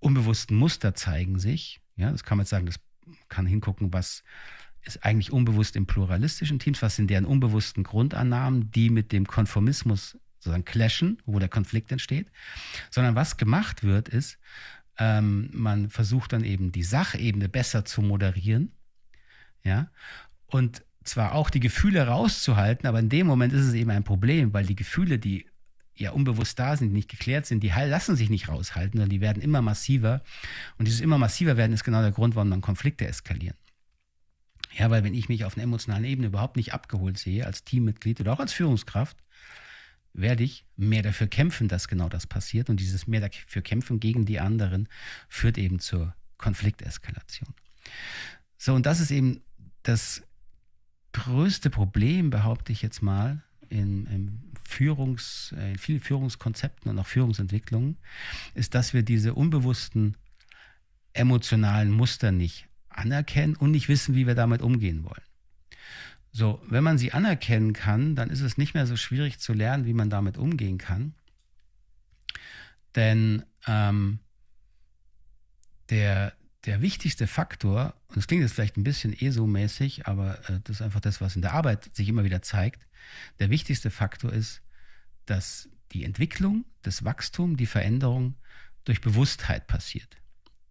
Speaker 1: unbewussten Muster zeigen sich. Ja, das kann man jetzt sagen, das kann hingucken, was ist eigentlich unbewusst im pluralistischen Teams, was sind deren unbewussten Grundannahmen, die mit dem Konformismus sozusagen clashen, wo der Konflikt entsteht, sondern was gemacht wird, ist, ähm, man versucht dann eben die Sachebene besser zu moderieren, ja, und zwar auch die Gefühle rauszuhalten, aber in dem Moment ist es eben ein Problem, weil die Gefühle, die ja unbewusst da sind, die nicht geklärt sind, die lassen sich nicht raushalten, sondern die werden immer massiver. Und dieses immer massiver werden ist genau der Grund, warum dann Konflikte eskalieren. Ja, weil wenn ich mich auf einer emotionalen Ebene überhaupt nicht abgeholt sehe, als Teammitglied oder auch als Führungskraft, werde ich mehr dafür kämpfen, dass genau das passiert. Und dieses mehr dafür kämpfen gegen die anderen führt eben zur Konflikteskalation. So, und das ist eben das größte Problem, behaupte ich jetzt mal, in, in, ähm, Führungs, äh, in vielen Führungskonzepten und auch Führungsentwicklungen, ist, dass wir diese unbewussten emotionalen Muster nicht anerkennen und nicht wissen, wie wir damit umgehen wollen. So, wenn man sie anerkennen kann, dann ist es nicht mehr so schwierig zu lernen, wie man damit umgehen kann. Denn ähm, der, der wichtigste Faktor, und das klingt jetzt vielleicht ein bisschen ESO-mäßig, aber äh, das ist einfach das, was in der Arbeit sich immer wieder zeigt, der wichtigste Faktor ist, dass die Entwicklung, das Wachstum, die Veränderung durch Bewusstheit passiert.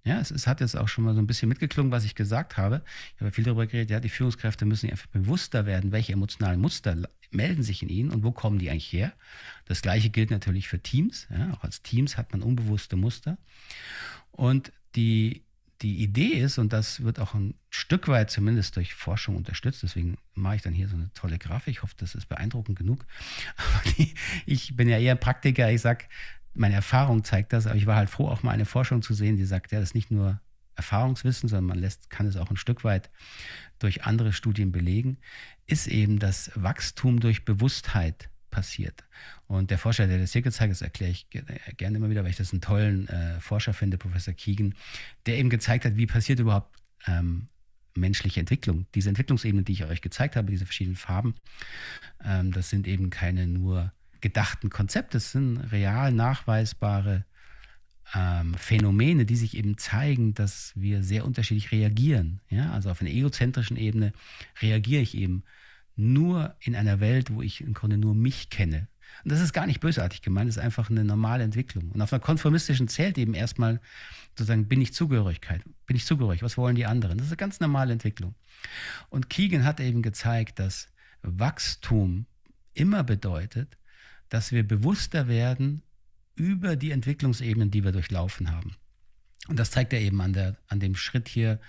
Speaker 1: Ja, es, ist, hat jetzt auch schon mal so ein bisschen mitgeklungen, was ich gesagt habe. Ich habe viel darüber geredet, ja, die Führungskräfte müssen einfach bewusster werden, welche emotionalen Muster melden sich in ihnen und wo kommen die eigentlich her. Das gleiche gilt natürlich für Teams. Ja, auch als Teams hat man unbewusste Muster. Und die die Idee ist, und das wird auch ein Stück weit zumindest durch Forschung unterstützt, deswegen mache ich dann hier so eine tolle Grafik, ich hoffe, das ist beeindruckend genug. *laughs* Aber die, ich bin ja eher Praktiker, ich sage, meine Erfahrung zeigt das, aber ich war halt froh, auch mal eine Forschung zu sehen, die sagt, ja, das ist nicht nur Erfahrungswissen, sondern man lässt, kann es auch ein Stück weit durch andere Studien belegen, ist eben das Wachstum durch Bewusstheit passiert. Und der Forscher, der das hier gezeigt hat, das erkläre ich äh, gerne immer wieder, weil ich das einen tollen äh, Forscher finde, Professor Keegan, der eben gezeigt hat, wie passiert überhaupt ähm, menschliche Entwicklung. Diese Entwicklungsebene, die ich euch gezeigt habe, diese verschiedenen Farben, ähm, das sind eben keine nur gedachten Konzepte, das sind real nachweisbare ähm, Phänomene, die sich eben zeigen, dass wir sehr unterschiedlich reagieren. Ja? Also auf einer egozentrischen Ebene reagiere ich eben nur in einer Welt, wo ich im Grunde nur mich kenne. Und das ist gar nicht bösartig gemeint, das ist einfach eine normale Entwicklung. Und auf einer konformistischen zählt eben erstmal sozusagen, bin ich Zugehörigkeit, bin ich zugehörig, was wollen die anderen? Das ist eine ganz normale Entwicklung. Und Keegan hat eben gezeigt, dass Wachstum immer bedeutet, dass wir bewusster werden über die Entwicklungsebenen, die wir durchlaufen haben. Und das zeigt er eben an, der, an dem Schritt hier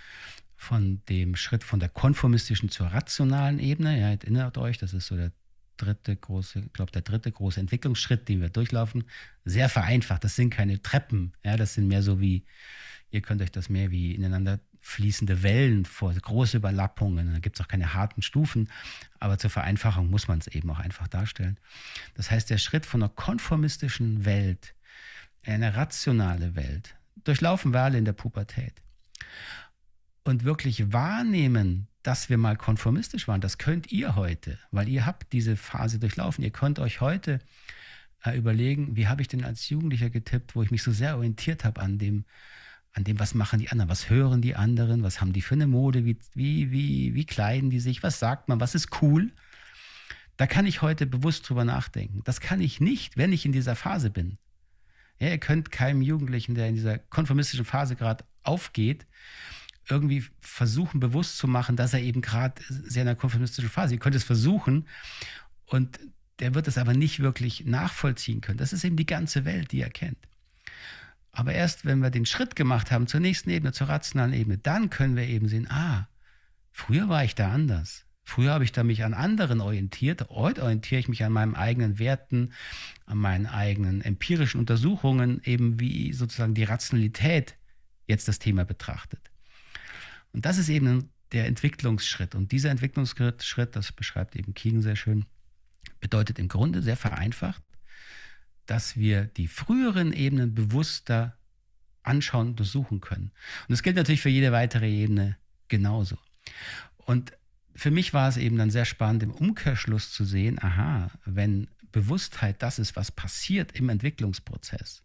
Speaker 1: von dem Schritt von der konformistischen zur rationalen Ebene. Ja, erinnert euch, das ist so der dritte große, ich glaube, der dritte große Entwicklungsschritt, den wir durchlaufen. Sehr vereinfacht. Das sind keine Treppen. Ja, das sind mehr so wie, ihr könnt euch das mehr wie ineinander fließende Wellen vor, große Überlappungen. Da gibt es auch keine harten Stufen, aber zur Vereinfachung muss man es eben auch einfach darstellen. Das heißt, der Schritt von einer konformistischen Welt in eine rationale Welt durchlaufen wir alle in der Pubertät und wirklich wahrnehmen, dass wir mal konformistisch waren, das könnt ihr heute, weil ihr habt diese Phase durchlaufen. Ihr könnt euch heute äh, überlegen, wie habe ich denn als Jugendlicher getippt, wo ich mich so sehr orientiert habe an dem, an dem, was machen die anderen, was hören die anderen, was haben die für eine Mode, wie, wie, wie, wie kleiden die sich, was sagt man, was ist cool. Da kann ich heute bewusst drüber nachdenken. Das kann ich nicht, wenn ich in dieser Phase bin. Ja, ihr könnt keinem Jugendlichen, der in dieser konformistischen Phase gerade aufgeht, irgendwie versuchen, bewusst zu machen, dass er eben gerade sehr in einer konformistischen Phase ist. Ihr könnt es versuchen und der wird es aber nicht wirklich nachvollziehen können. Das ist eben die ganze Welt, die er kennt. Aber erst wenn wir den Schritt gemacht haben zur nächsten Ebene, zur rationalen Ebene, dann können wir eben sehen, ah, früher war ich da anders. Früher habe ich da mich an anderen orientiert. Heute orientiere ich mich an meinen eigenen Werten, an meinen eigenen empirischen Untersuchungen, eben wie sozusagen die Rationalität jetzt das Thema betrachtet. Und das ist eben der Entwicklungsschritt. Und dieser Entwicklungsschritt, das beschreibt eben Keegan sehr schön, bedeutet im Grunde sehr vereinfacht, dass wir die früheren Ebenen bewusster anschauen, und durchsuchen können. Und das gilt natürlich für jede weitere Ebene genauso. Und für mich war es eben dann sehr spannend, im Umkehrschluss zu sehen, aha, wenn Bewusstheit das ist, was passiert im Entwicklungsprozess,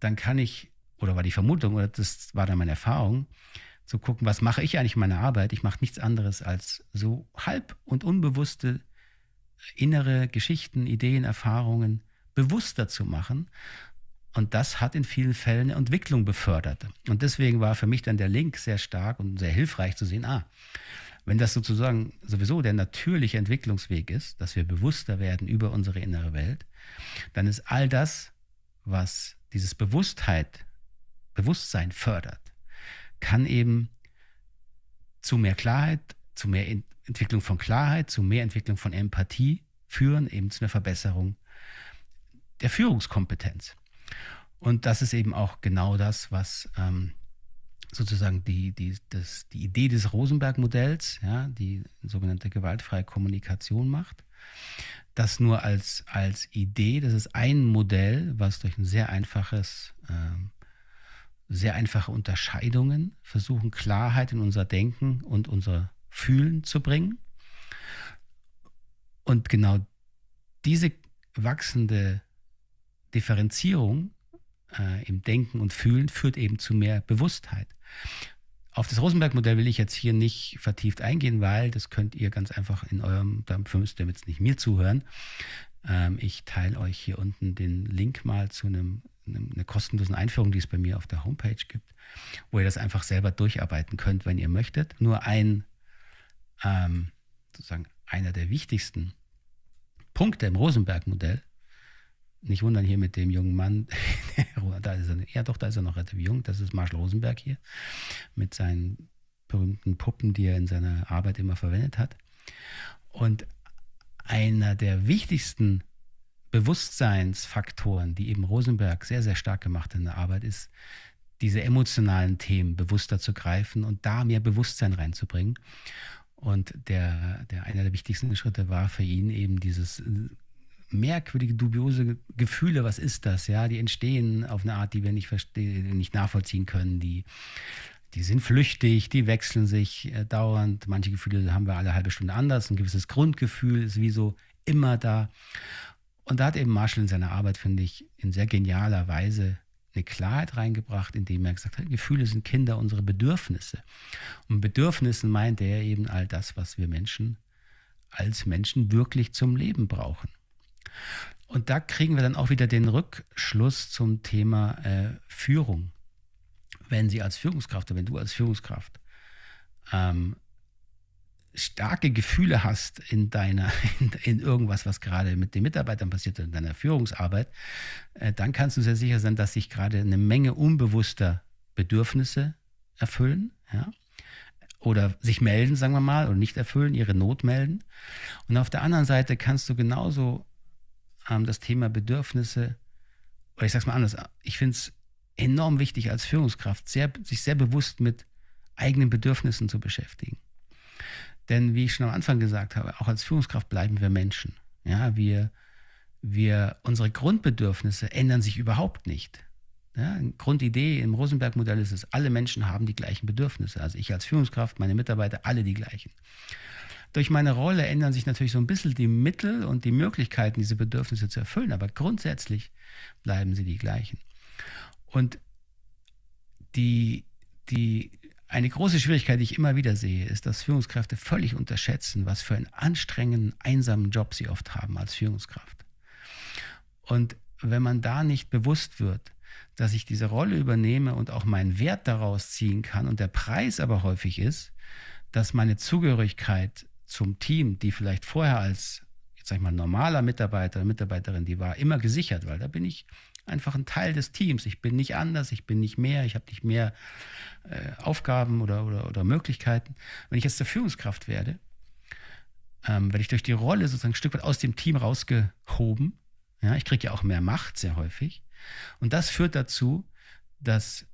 Speaker 1: dann kann ich, oder war die Vermutung, oder das war dann meine Erfahrung, zu gucken, was mache ich eigentlich in meiner Arbeit? Ich mache nichts anderes als so halb und unbewusste innere Geschichten, Ideen, Erfahrungen bewusster zu machen. Und das hat in vielen Fällen eine Entwicklung befördert. Und deswegen war für mich dann der Link sehr stark und sehr hilfreich zu sehen, ah, wenn das sozusagen sowieso der natürliche Entwicklungsweg ist, dass wir bewusster werden über unsere innere Welt, dann ist all das, was dieses Bewusstheit, Bewusstsein fördert, kann eben zu mehr Klarheit, zu mehr Ent Entwicklung von Klarheit, zu mehr Entwicklung von Empathie führen, eben zu einer Verbesserung der Führungskompetenz. Und das ist eben auch genau das, was ähm, sozusagen die, die, das, die Idee des Rosenberg-Modells, ja, die sogenannte gewaltfreie Kommunikation macht. Das nur als, als Idee, das ist ein Modell, was durch ein sehr einfaches ähm, sehr einfache Unterscheidungen, versuchen Klarheit in unser Denken und unser Fühlen zu bringen. Und genau diese wachsende Differenzierung äh, im Denken und Fühlen führt eben zu mehr Bewusstheit. Auf das Rosenberg-Modell will ich jetzt hier nicht vertieft eingehen, weil das könnt ihr ganz einfach in eurem, dafür müsst ihr jetzt nicht mir zuhören. Ähm, ich teile euch hier unten den Link mal zu einem eine kostenlose Einführung, die es bei mir auf der Homepage gibt, wo ihr das einfach selber durcharbeiten könnt, wenn ihr möchtet. Nur ein, ähm, sozusagen einer der wichtigsten Punkte im Rosenberg-Modell, nicht wundern hier mit dem jungen Mann, *laughs* da ist er, ja doch, da ist er noch relativ jung, das ist Marshall Rosenberg hier, mit seinen berühmten Puppen, die er in seiner Arbeit immer verwendet hat. Und einer der wichtigsten Punkte, Bewusstseinsfaktoren, die eben Rosenberg sehr, sehr stark gemacht in der Arbeit ist, diese emotionalen Themen bewusster zu greifen und da mehr Bewusstsein reinzubringen. Und der, der einer der wichtigsten Schritte war für ihn eben dieses äh, merkwürdige, dubiose Gefühle, was ist das, ja, die entstehen auf eine Art, die wir nicht verstehen, nicht nachvollziehen können, die, die sind flüchtig, die wechseln sich äh, dauernd. Manche Gefühle haben wir alle halbe Stunde anders. Ein gewisses Grundgefühl ist wie so immer da. Und da hat eben Marshall in seiner Arbeit, finde ich, in sehr genialer Weise eine Klarheit reingebracht, indem er gesagt hat, Gefühle sind Kinder, unsere Bedürfnisse. Und Bedürfnissen meint er eben all das, was wir Menschen als Menschen wirklich zum Leben brauchen. Und da kriegen wir dann auch wieder den Rückschluss zum Thema äh, Führung. Wenn Sie als Führungskraft oder wenn du als Führungskraft ähm, starke Gefühle hast in deiner, *laughs* in, in irgendwas, was gerade mit den Mitarbeitern passiert in deiner Führungsarbeit, äh, dann kannst du sehr sicher sein, dass sich gerade eine Menge unbewusster Bedürfnisse erfüllen, ja, oder sich melden, sagen wir mal, oder nicht erfüllen, ihre Not melden. Und auf der anderen Seite kannst du genauso ähm, das Thema Bedürfnisse, oder ich sag's mal anders, ich finde es enorm wichtig als Führungskraft, sehr, sich sehr bewusst mit eigenen Bedürfnissen zu beschäftigen. Denn wie ich schon am Anfang gesagt habe, auch als Führungskraft bleiben wir Menschen. Ja, wir, wir, unsere Grundbedürfnisse ändern sich überhaupt nicht. Ja, Grundidee im Rosenberg-Modell ist es, alle Menschen haben die gleichen Bedürfnisse. Also ich als Führungskraft, meine Mitarbeiter, alle die gleichen. Durch meine Rolle ändern sich natürlich so ein bisschen die Mittel und die Möglichkeiten, diese Bedürfnisse zu erfüllen, aber grundsätzlich bleiben sie die gleichen. Und die, die eine große Schwierigkeit, die ich immer wieder sehe, ist, dass Führungskräfte völlig unterschätzen, was für einen anstrengenden, einsamen Job sie oft haben als Führungskraft. Und wenn man da nicht bewusst wird, dass ich diese Rolle übernehme und auch meinen Wert daraus ziehen kann und der Preis aber häufig ist, dass meine Zugehörigkeit zum Team, die vielleicht vorher als, jetzt sag ich mal, normaler Mitarbeiter, oder Mitarbeiterin, die war, immer gesichert, weil da bin ich einfach ein Teil des Teams. Ich bin nicht anders, ich bin nicht mehr, ich habe nicht mehr äh, Aufgaben oder, oder, oder Möglichkeiten. Wenn ich jetzt zur Führungskraft werde, ähm, werde ich durch die Rolle sozusagen ein Stück weit aus dem Team rausgehoben. Ja, ich kriege ja auch mehr Macht sehr häufig. Und das führt dazu, dass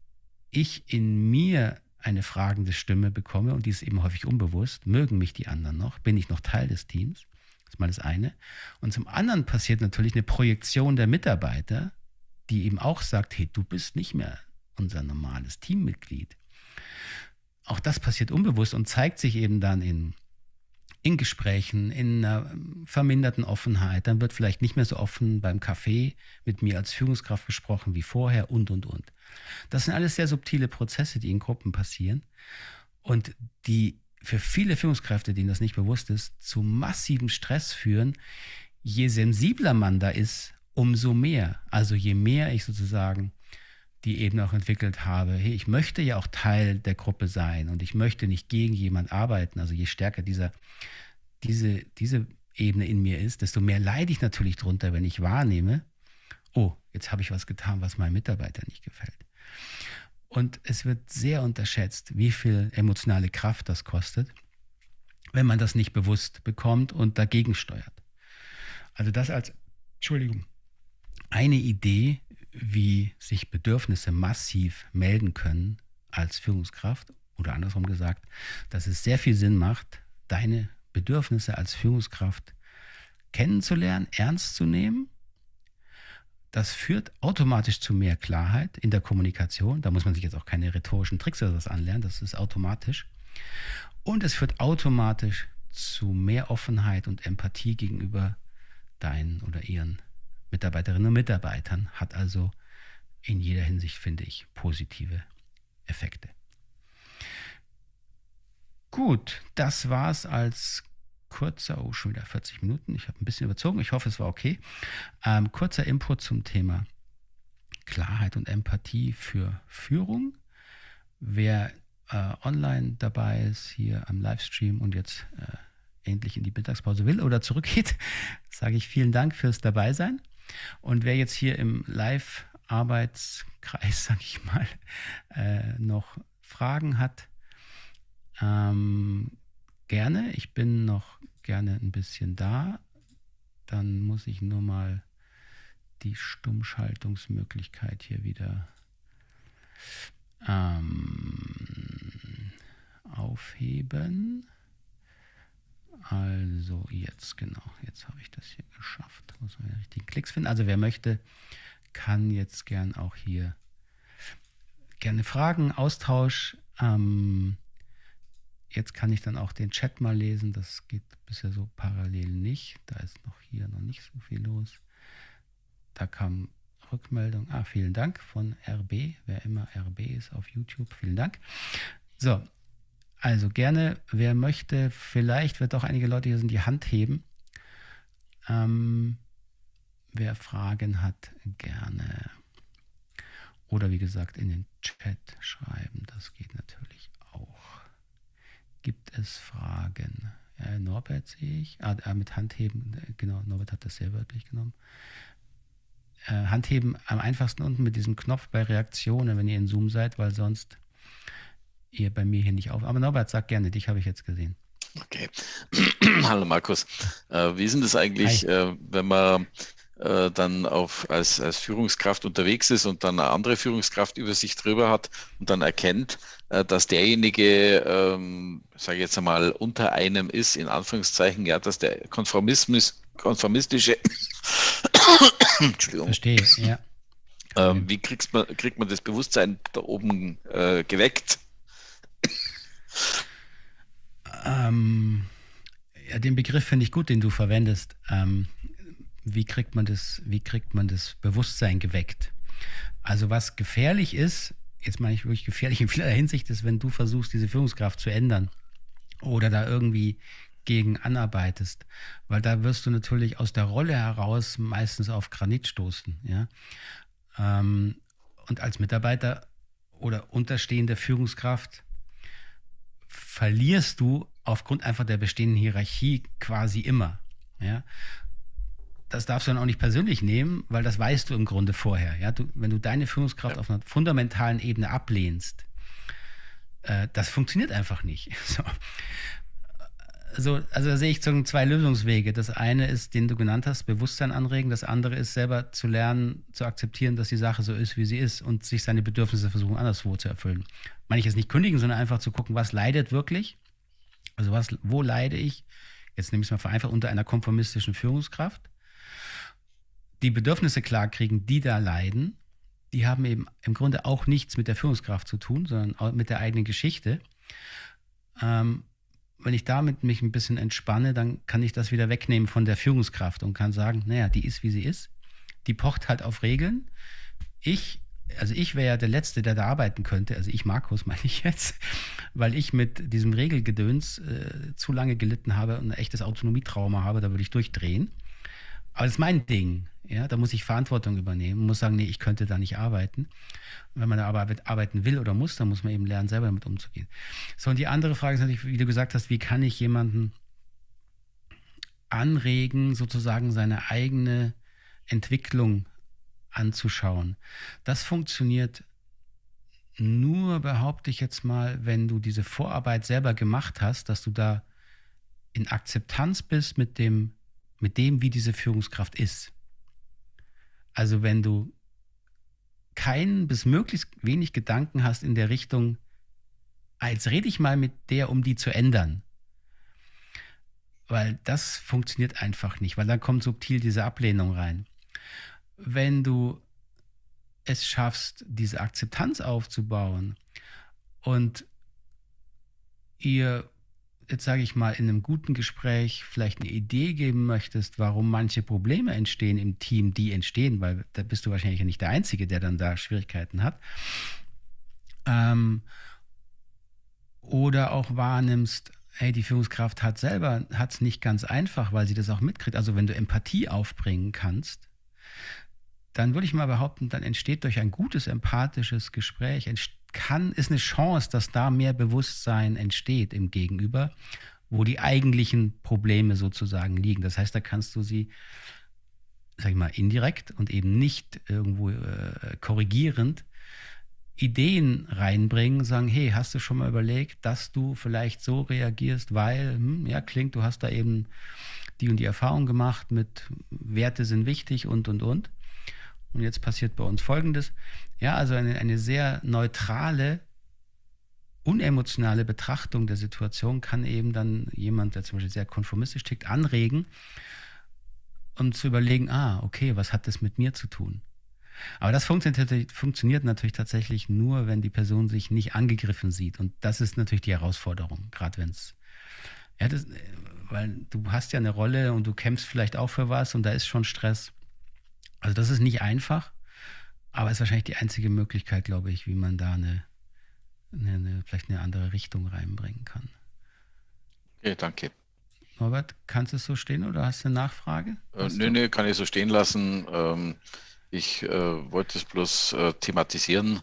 Speaker 1: ich in mir eine fragende Stimme bekomme und die ist eben häufig unbewusst. Mögen mich die anderen noch? Bin ich noch Teil des Teams? Das ist mal das eine. Und zum anderen passiert natürlich eine Projektion der Mitarbeiter die eben auch sagt, hey, du bist nicht mehr unser normales Teammitglied. Auch das passiert unbewusst und zeigt sich eben dann in, in Gesprächen, in einer verminderten Offenheit. Dann wird vielleicht nicht mehr so offen beim Kaffee mit mir als Führungskraft gesprochen wie vorher und, und, und. Das sind alles sehr subtile Prozesse, die in Gruppen passieren und die für viele Führungskräfte, denen das nicht bewusst ist, zu massivem Stress führen. Je sensibler man da ist, umso mehr. Also je mehr ich sozusagen die Ebene auch entwickelt habe, hey, ich möchte ja auch Teil der Gruppe sein und ich möchte nicht gegen jemand arbeiten. Also je stärker dieser, diese, diese Ebene in mir ist, desto mehr leide ich natürlich drunter, wenn ich wahrnehme, oh, jetzt habe ich was getan, was meinem Mitarbeiter nicht gefällt. Und es wird sehr unterschätzt, wie viel emotionale Kraft das kostet, wenn man das nicht bewusst bekommt und dagegen steuert. Also das als, Entschuldigung, eine Idee, wie sich Bedürfnisse massiv melden können als Führungskraft oder andersrum gesagt, dass es sehr viel Sinn macht, deine Bedürfnisse als Führungskraft kennenzulernen, ernst zu nehmen. Das führt automatisch zu mehr Klarheit in der Kommunikation. Da muss man sich jetzt auch keine rhetorischen Tricks oder was anlernen, das ist automatisch. Und es führt automatisch zu mehr Offenheit und Empathie gegenüber deinen oder ihren Mitarbeiterinnen und Mitarbeitern, hat also in jeder Hinsicht, finde ich, positive Effekte. Gut, das war es als kurzer, oh, schon wieder 40 Minuten, ich habe ein bisschen überzogen, ich hoffe, es war okay. Ähm, kurzer Input zum Thema Klarheit und Empathie für Führung. Wer äh, online dabei ist, hier am Livestream und jetzt äh, endlich in die Mittagspause will oder zurückgeht, *laughs* sage ich vielen Dank fürs Dabeisein. Und wer jetzt hier im Live-Arbeitskreis, *laughs* sag ich mal, äh, noch Fragen hat, ähm, gerne. Ich bin noch gerne ein bisschen da. Dann muss ich nur mal die Stummschaltungsmöglichkeit hier wieder ähm, aufheben. Also jetzt, genau, jetzt habe ich das hier geschafft. muss man den richtigen Klicks finden. Also wer möchte, kann jetzt gern auch hier gerne Fragen, Austausch. Ähm, jetzt kann ich dann auch den Chat mal lesen. Das geht bisher so parallel nicht. Da ist noch hier noch nicht so viel los. Da kam Rückmeldung. Ah, vielen Dank von RB, wer immer RB ist auf YouTube. Vielen Dank. So, also gerne, wer möchte, vielleicht wird auch einige Leute hier sind, die Hand heben. Ähm, wer Fragen hat, gerne. Oder wie gesagt, in den Chat schreiben, das geht natürlich auch. Gibt es Fragen? Ja, äh, Norbert sehe ich. Ah, äh, mit Handheben, äh, genau, Norbert hat das sehr wörtlich genommen. Handheben am einfachsten unten mit diesem Knopf bei Reaktionen, wenn ihr in Zoom seid, weil sonst ihr bei mir hier nicht auf. Aber Norbert, sag gerne, dich habe ich jetzt gesehen. Okay. *clears throat* Hallo Markus. Äh, wie sind es eigentlich, äh, wenn man äh, dann auf, als, als Führungskraft unterwegs ist und dann eine andere Führungskraft über sich drüber hat und dann erkennt, äh, dass derjenige, ähm, sage ich jetzt einmal, unter einem ist, in Anführungszeichen, ja, dass der Konformismus, konformistische *coughs* Entschuldigung. Verstehe, ja. Ähm, wie kriegt man, kriegt man das Bewusstsein da oben äh, geweckt? Ähm, ja, den Begriff finde ich gut, den du verwendest. Ähm, wie kriegt man das, wie kriegt man das Bewusstsein geweckt? Also was gefährlich ist, jetzt meine ich wirklich gefährlich in vieler Hinsicht, ist, wenn du versuchst, diese Führungskraft zu ändern oder da irgendwie gegen anarbeitest, weil da wirst du natürlich aus der Rolle heraus meistens auf Granit stoßen, ja. Ähm, und als Mitarbeiter oder unterstehende Führungskraft verlierst du aufgrund einfach der bestehenden Hierarchie quasi immer. Ja? Das darfst du dann auch nicht persönlich nehmen, weil das weißt du im Grunde vorher. Ja? Du, wenn du deine Führungskraft ja. auf einer fundamentalen Ebene ablehnst, äh, das funktioniert einfach nicht. *laughs* So so, also, also da sehe ich zwei Lösungswege. Das eine ist, den du genannt hast, Bewusstsein anregen. Das andere ist, selber zu lernen, zu akzeptieren, dass die Sache so ist, wie sie ist und sich seine Bedürfnisse versuchen, anderswo zu erfüllen. Meine ich jetzt nicht kündigen, sondern einfach zu gucken, was leidet wirklich? Also was, wo leide ich? Jetzt nehme ich es mal vereinfacht, unter einer konformistischen Führungskraft. Die Bedürfnisse klar kriegen, die da leiden, die haben eben im Grunde auch nichts mit der Führungskraft zu tun, sondern mit der eigenen Geschichte. Ähm, wenn ich damit mich ein bisschen entspanne, dann kann ich das wieder wegnehmen von der Führungskraft und kann sagen, naja, die ist, wie sie ist. Die pocht halt auf Regeln. Ich, also ich wäre ja der Letzte, der da arbeiten könnte. Also ich, Markus, *laughs* meine ich jetzt, weil ich mit diesem Regelgedöns äh, zu lange gelitten habe und ein echtes Autonomietrauma habe, da würde ich durchdrehen. Aber das ist mein Ding. Ja, da muss ich Verantwortung übernehmen, muss sagen, nee, ich könnte da nicht arbeiten. wenn man da aber arbeiten will oder muss, dann muss man eben lernen, selber damit umzugehen. So, und die andere Frage ist natürlich, wie du gesagt hast, wie kann ich jemanden anregen, sozusagen seine eigene Entwicklung anzuschauen? Das funktioniert nur, behaupte ich jetzt mal, wenn du diese Vorarbeit selber gemacht hast, dass du da in Akzeptanz bist mit dem mit dem, wie diese Führungskraft ist. Also wenn du keinen bis möglichst wenig Gedanken hast in der Richtung, als rede ich mal mit der, um die zu ändern. Weil das funktioniert einfach nicht, weil dann kommt subtil diese Ablehnung rein. Wenn du es schaffst, diese Akzeptanz aufzubauen und ihr jetzt sage ich mal, in einem guten Gespräch vielleicht eine Idee geben möchtest, warum manche Probleme entstehen im Team, die entstehen, weil da bist du wahrscheinlich nicht der Einzige, der dann da Schwierigkeiten hat. Ähm, oder auch wahrnimmst, hey, die Führungskraft hat selber, hat es nicht ganz einfach, weil sie das auch mitkriegt. Also wenn du Empathie aufbringen kannst, dann würde ich mal behaupten, dann entsteht durch ein gutes empathisches Gespräch, entsteht kann, ist eine Chance, dass da mehr Bewusstsein entsteht im Gegenüber, wo die eigentlichen Probleme sozusagen liegen. Das heißt, da kannst du sie, sag ich mal, indirekt und eben nicht irgendwo äh, korrigierend Ideen reinbringen, sagen, hey, hast du schon mal überlegt, dass du vielleicht so reagierst, weil, hm, ja, klingt, du hast da eben die und die Erfahrung gemacht mit Werte sind wichtig und, und, und. Und jetzt passiert bei uns Folgendes. Ja, also eine, eine sehr neutrale, unemotionale Betrachtung der Situation kann eben dann jemand, der zum Beispiel sehr konformistisch tickt, anregen, um zu überlegen, ah, okay, was hat das mit mir zu tun? Aber das funktioniert, funktioniert natürlich tatsächlich nur, wenn die Person sich nicht angegriffen sieht. Und das ist natürlich die Herausforderung, gerade wenn es ja, äh, weil du hast ja eine Rolle und du kämpfst vielleicht auch für was und da ist schon Stress. Also das ist nicht einfach, aber ist wahrscheinlich die einzige Möglichkeit, glaube ich, wie man da eine, eine, eine vielleicht eine andere Richtung reinbringen kann. Okay, danke. Norbert, kannst du es so stehen oder hast du eine Nachfrage? Äh, nö, nö, kann ich so stehen lassen. Ähm, ich äh, wollte es bloß äh, thematisieren,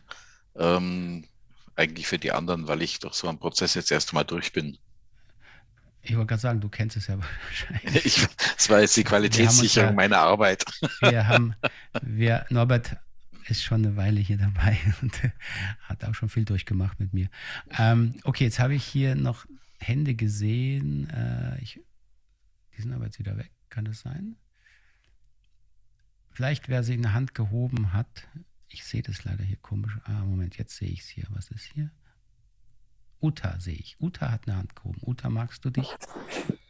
Speaker 1: ähm, eigentlich für die anderen, weil ich doch so einen Prozess jetzt erst mal durch bin. Ich wollte gerade sagen, du kennst es ja *laughs* wahrscheinlich. Ich, das war jetzt die Qualitätssicherung ja, meiner Arbeit. Wir haben, *laughs* wir, Norbert ist schon eine Weile hier dabei *laughs* und hat auch schon viel durchgemacht mit mir. Ähm, okay, jetzt habe ich hier noch Hände gesehen. Äh, ich, die sind aber jetzt wieder weg, kann das sein? Vielleicht, wer sie in der Hand gehoben hat. Ich sehe das leider hier komisch. Ah, Moment, jetzt sehe ich es hier. Was ist hier? Uta sehe ich. Uta hat eine Hand gehoben. Uta, magst du dich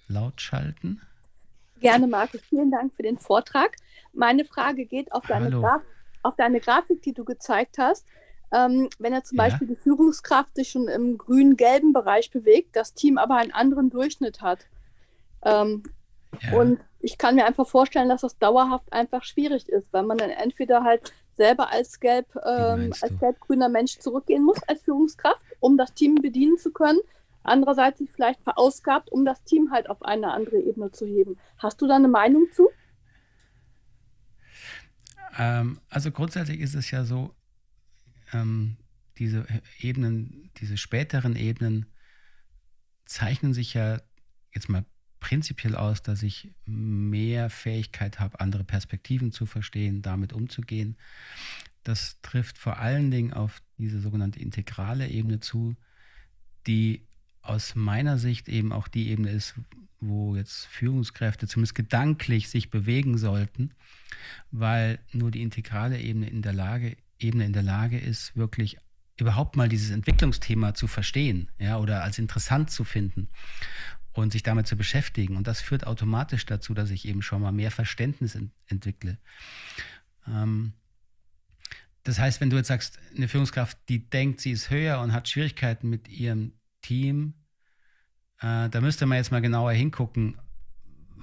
Speaker 1: laut schalten?
Speaker 2: Gerne, Markus. Vielen Dank für den Vortrag. Meine Frage geht auf deine, Graf auf deine Grafik, die du gezeigt hast. Ähm, wenn er zum ja. Beispiel die Führungskraft sich schon im grün-gelben Bereich bewegt, das Team aber einen anderen Durchschnitt hat. Ähm, ja. Und ich kann mir einfach vorstellen, dass das dauerhaft einfach schwierig ist, weil man dann entweder halt selber als, gelb, ähm, als gelb-grüner Mensch zurückgehen muss als Führungskraft, um das Team bedienen zu können. Andererseits sich vielleicht verausgabt, um das Team halt auf eine andere Ebene zu heben. Hast du da eine Meinung zu?
Speaker 1: Ähm, also grundsätzlich ist es ja so, ähm, diese Ebenen, diese späteren Ebenen zeichnen sich ja jetzt mal prinzipiell aus, dass ich mehr Fähigkeit habe, andere Perspektiven zu verstehen, damit umzugehen. Das trifft vor allen Dingen auf diese sogenannte integrale Ebene zu, die aus meiner Sicht eben auch die Ebene ist, wo jetzt Führungskräfte zumindest gedanklich sich bewegen sollten, weil nur die integrale Ebene in der Lage, Ebene in der Lage ist, wirklich überhaupt mal dieses Entwicklungsthema zu verstehen, ja, oder als interessant zu finden und sich damit zu beschäftigen. Und das führt automatisch dazu, dass ich eben schon mal mehr Verständnis ent entwickle. Ähm, das heißt, wenn du jetzt sagst, eine Führungskraft, die denkt, sie ist höher und hat Schwierigkeiten mit ihrem Team, äh, da müsste man jetzt mal genauer hingucken,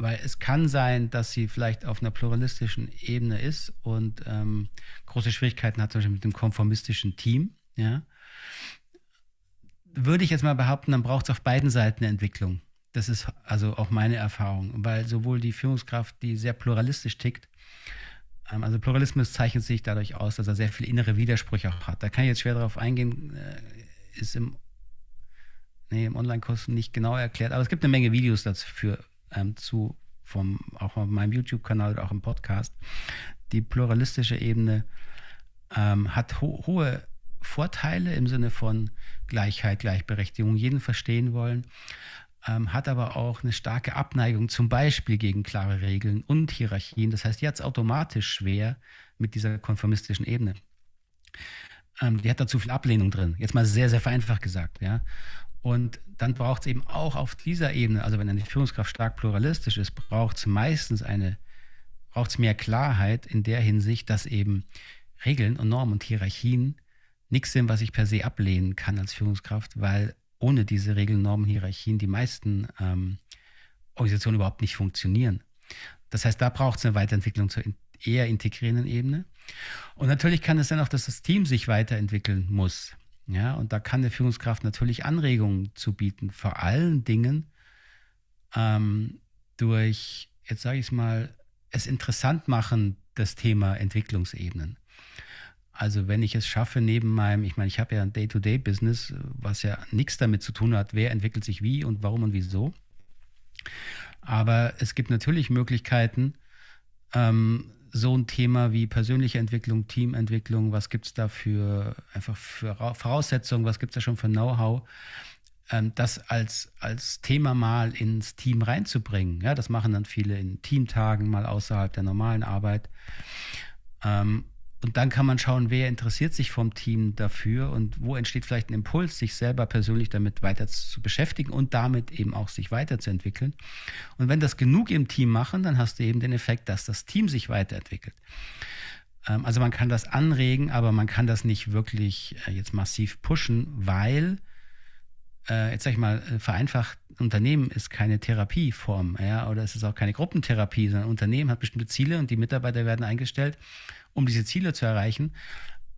Speaker 1: weil es kann sein, dass sie vielleicht auf einer pluralistischen Ebene ist und ähm, große Schwierigkeiten hat, zum Beispiel mit dem konformistischen Team. Ja? Würde ich jetzt mal behaupten, dann braucht es auf beiden Seiten eine Entwicklung. Das ist also auch meine Erfahrung, weil sowohl die Führungskraft, die sehr pluralistisch tickt, ähm, also Pluralismus zeichnet sich dadurch aus, dass er sehr viele innere Widersprüche auch hat. Da kann ich jetzt schwer darauf eingehen, äh, ist im, nee, im Online-Kurs nicht genau erklärt, aber es gibt eine Menge Videos dafür ähm, zu, vom, auch auf meinem YouTube-Kanal oder auch im Podcast. Die pluralistische Ebene ähm, hat ho hohe Vorteile im Sinne von Gleichheit, Gleichberechtigung, jeden verstehen wollen ähm, hat aber auch eine starke Abneigung zum Beispiel gegen klare Regeln und Hierarchien. Das heißt, die hat es automatisch schwer mit dieser konformistischen Ebene. Ähm, die hat da zu viel Ablehnung drin. Jetzt mal sehr, sehr vereinfacht gesagt. Ja? Und dann braucht es eben auch auf dieser Ebene, also wenn eine Führungskraft stark pluralistisch ist, braucht es meistens eine, braucht es mehr Klarheit in der Hinsicht, dass eben Regeln und Normen und Hierarchien nichts sind, was ich per se ablehnen kann als Führungskraft, weil ohne diese Regeln, Normen, Hierarchien die meisten ähm, Organisationen überhaupt nicht funktionieren. Das heißt, da braucht es eine Weiterentwicklung zur in eher integrierenden Ebene. Und natürlich kann es sein auch, dass das Team sich weiterentwickeln muss. Ja, und da kann der Führungskraft natürlich Anregungen zu bieten, vor allen Dingen ähm, durch, jetzt sage ich es mal, es interessant machen, das Thema Entwicklungsebenen. Also wenn ich es schaffe, neben meinem, ich meine, ich habe ja ein Day-to-Day-Business, was ja nichts damit zu tun hat, wer entwickelt sich wie und warum und wieso. Aber es gibt natürlich Möglichkeiten, ähm, so ein Thema wie persönliche Entwicklung, Teamentwicklung, was gibt es da für einfach für Voraussetzungen, was gibt es da schon für Know-how, ähm, das als, als Thema mal ins Team reinzubringen. Ja, das machen dann viele in Teamtagen, mal außerhalb der normalen Arbeit. Ähm, und dann kann man schauen, wer interessiert sich vom Team dafür und wo entsteht vielleicht ein Impuls, sich selber persönlich damit weiter zu beschäftigen und damit eben auch sich weiterzuentwickeln. Und wenn das genug im Team machen, dann hast du eben den Effekt, dass das Team sich weiterentwickelt. Ähm, also man kann das anregen, aber man kann das nicht wirklich äh, jetzt massiv pushen, weil, äh, jetzt sag ich mal, äh, vereinfacht, Unternehmen ist keine Therapieform, ja, oder es ist auch keine Gruppentherapie, sondern ein Unternehmen hat bestimmte Ziele und die Mitarbeiter werden eingestellt um diese Ziele zu erreichen.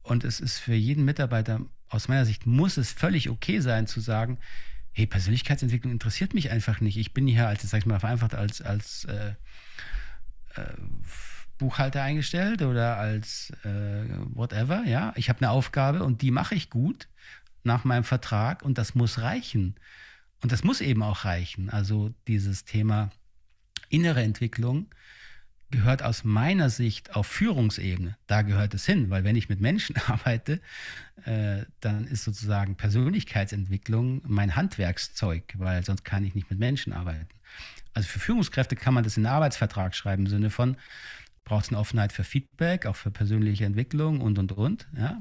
Speaker 1: Und es ist für jeden Mitarbeiter, aus meiner Sicht, muss es völlig okay sein zu sagen, hey, Persönlichkeitsentwicklung interessiert mich einfach nicht. Ich bin hier als, sag ich mal, vereinfacht als, als äh, äh, Buchhalter eingestellt oder als äh, whatever, ja. Ich habe eine Aufgabe und die mache ich gut nach meinem Vertrag und das muss reichen. Und das muss eben auch reichen. Also dieses Thema innere Entwicklung gehört aus meiner Sicht auf Führungsebene, da gehört es hin, weil wenn ich mit Menschen *laughs* arbeite, äh, dann ist sozusagen Persönlichkeitsentwicklung mein Handwerkszeug, weil sonst kann ich nicht mit Menschen arbeiten. Also für Führungskräfte kann man das in den Arbeitsvertrag schreiben, im Sinne von, braucht es eine Offenheit für Feedback, auch für persönliche Entwicklung und, und, und. Ja.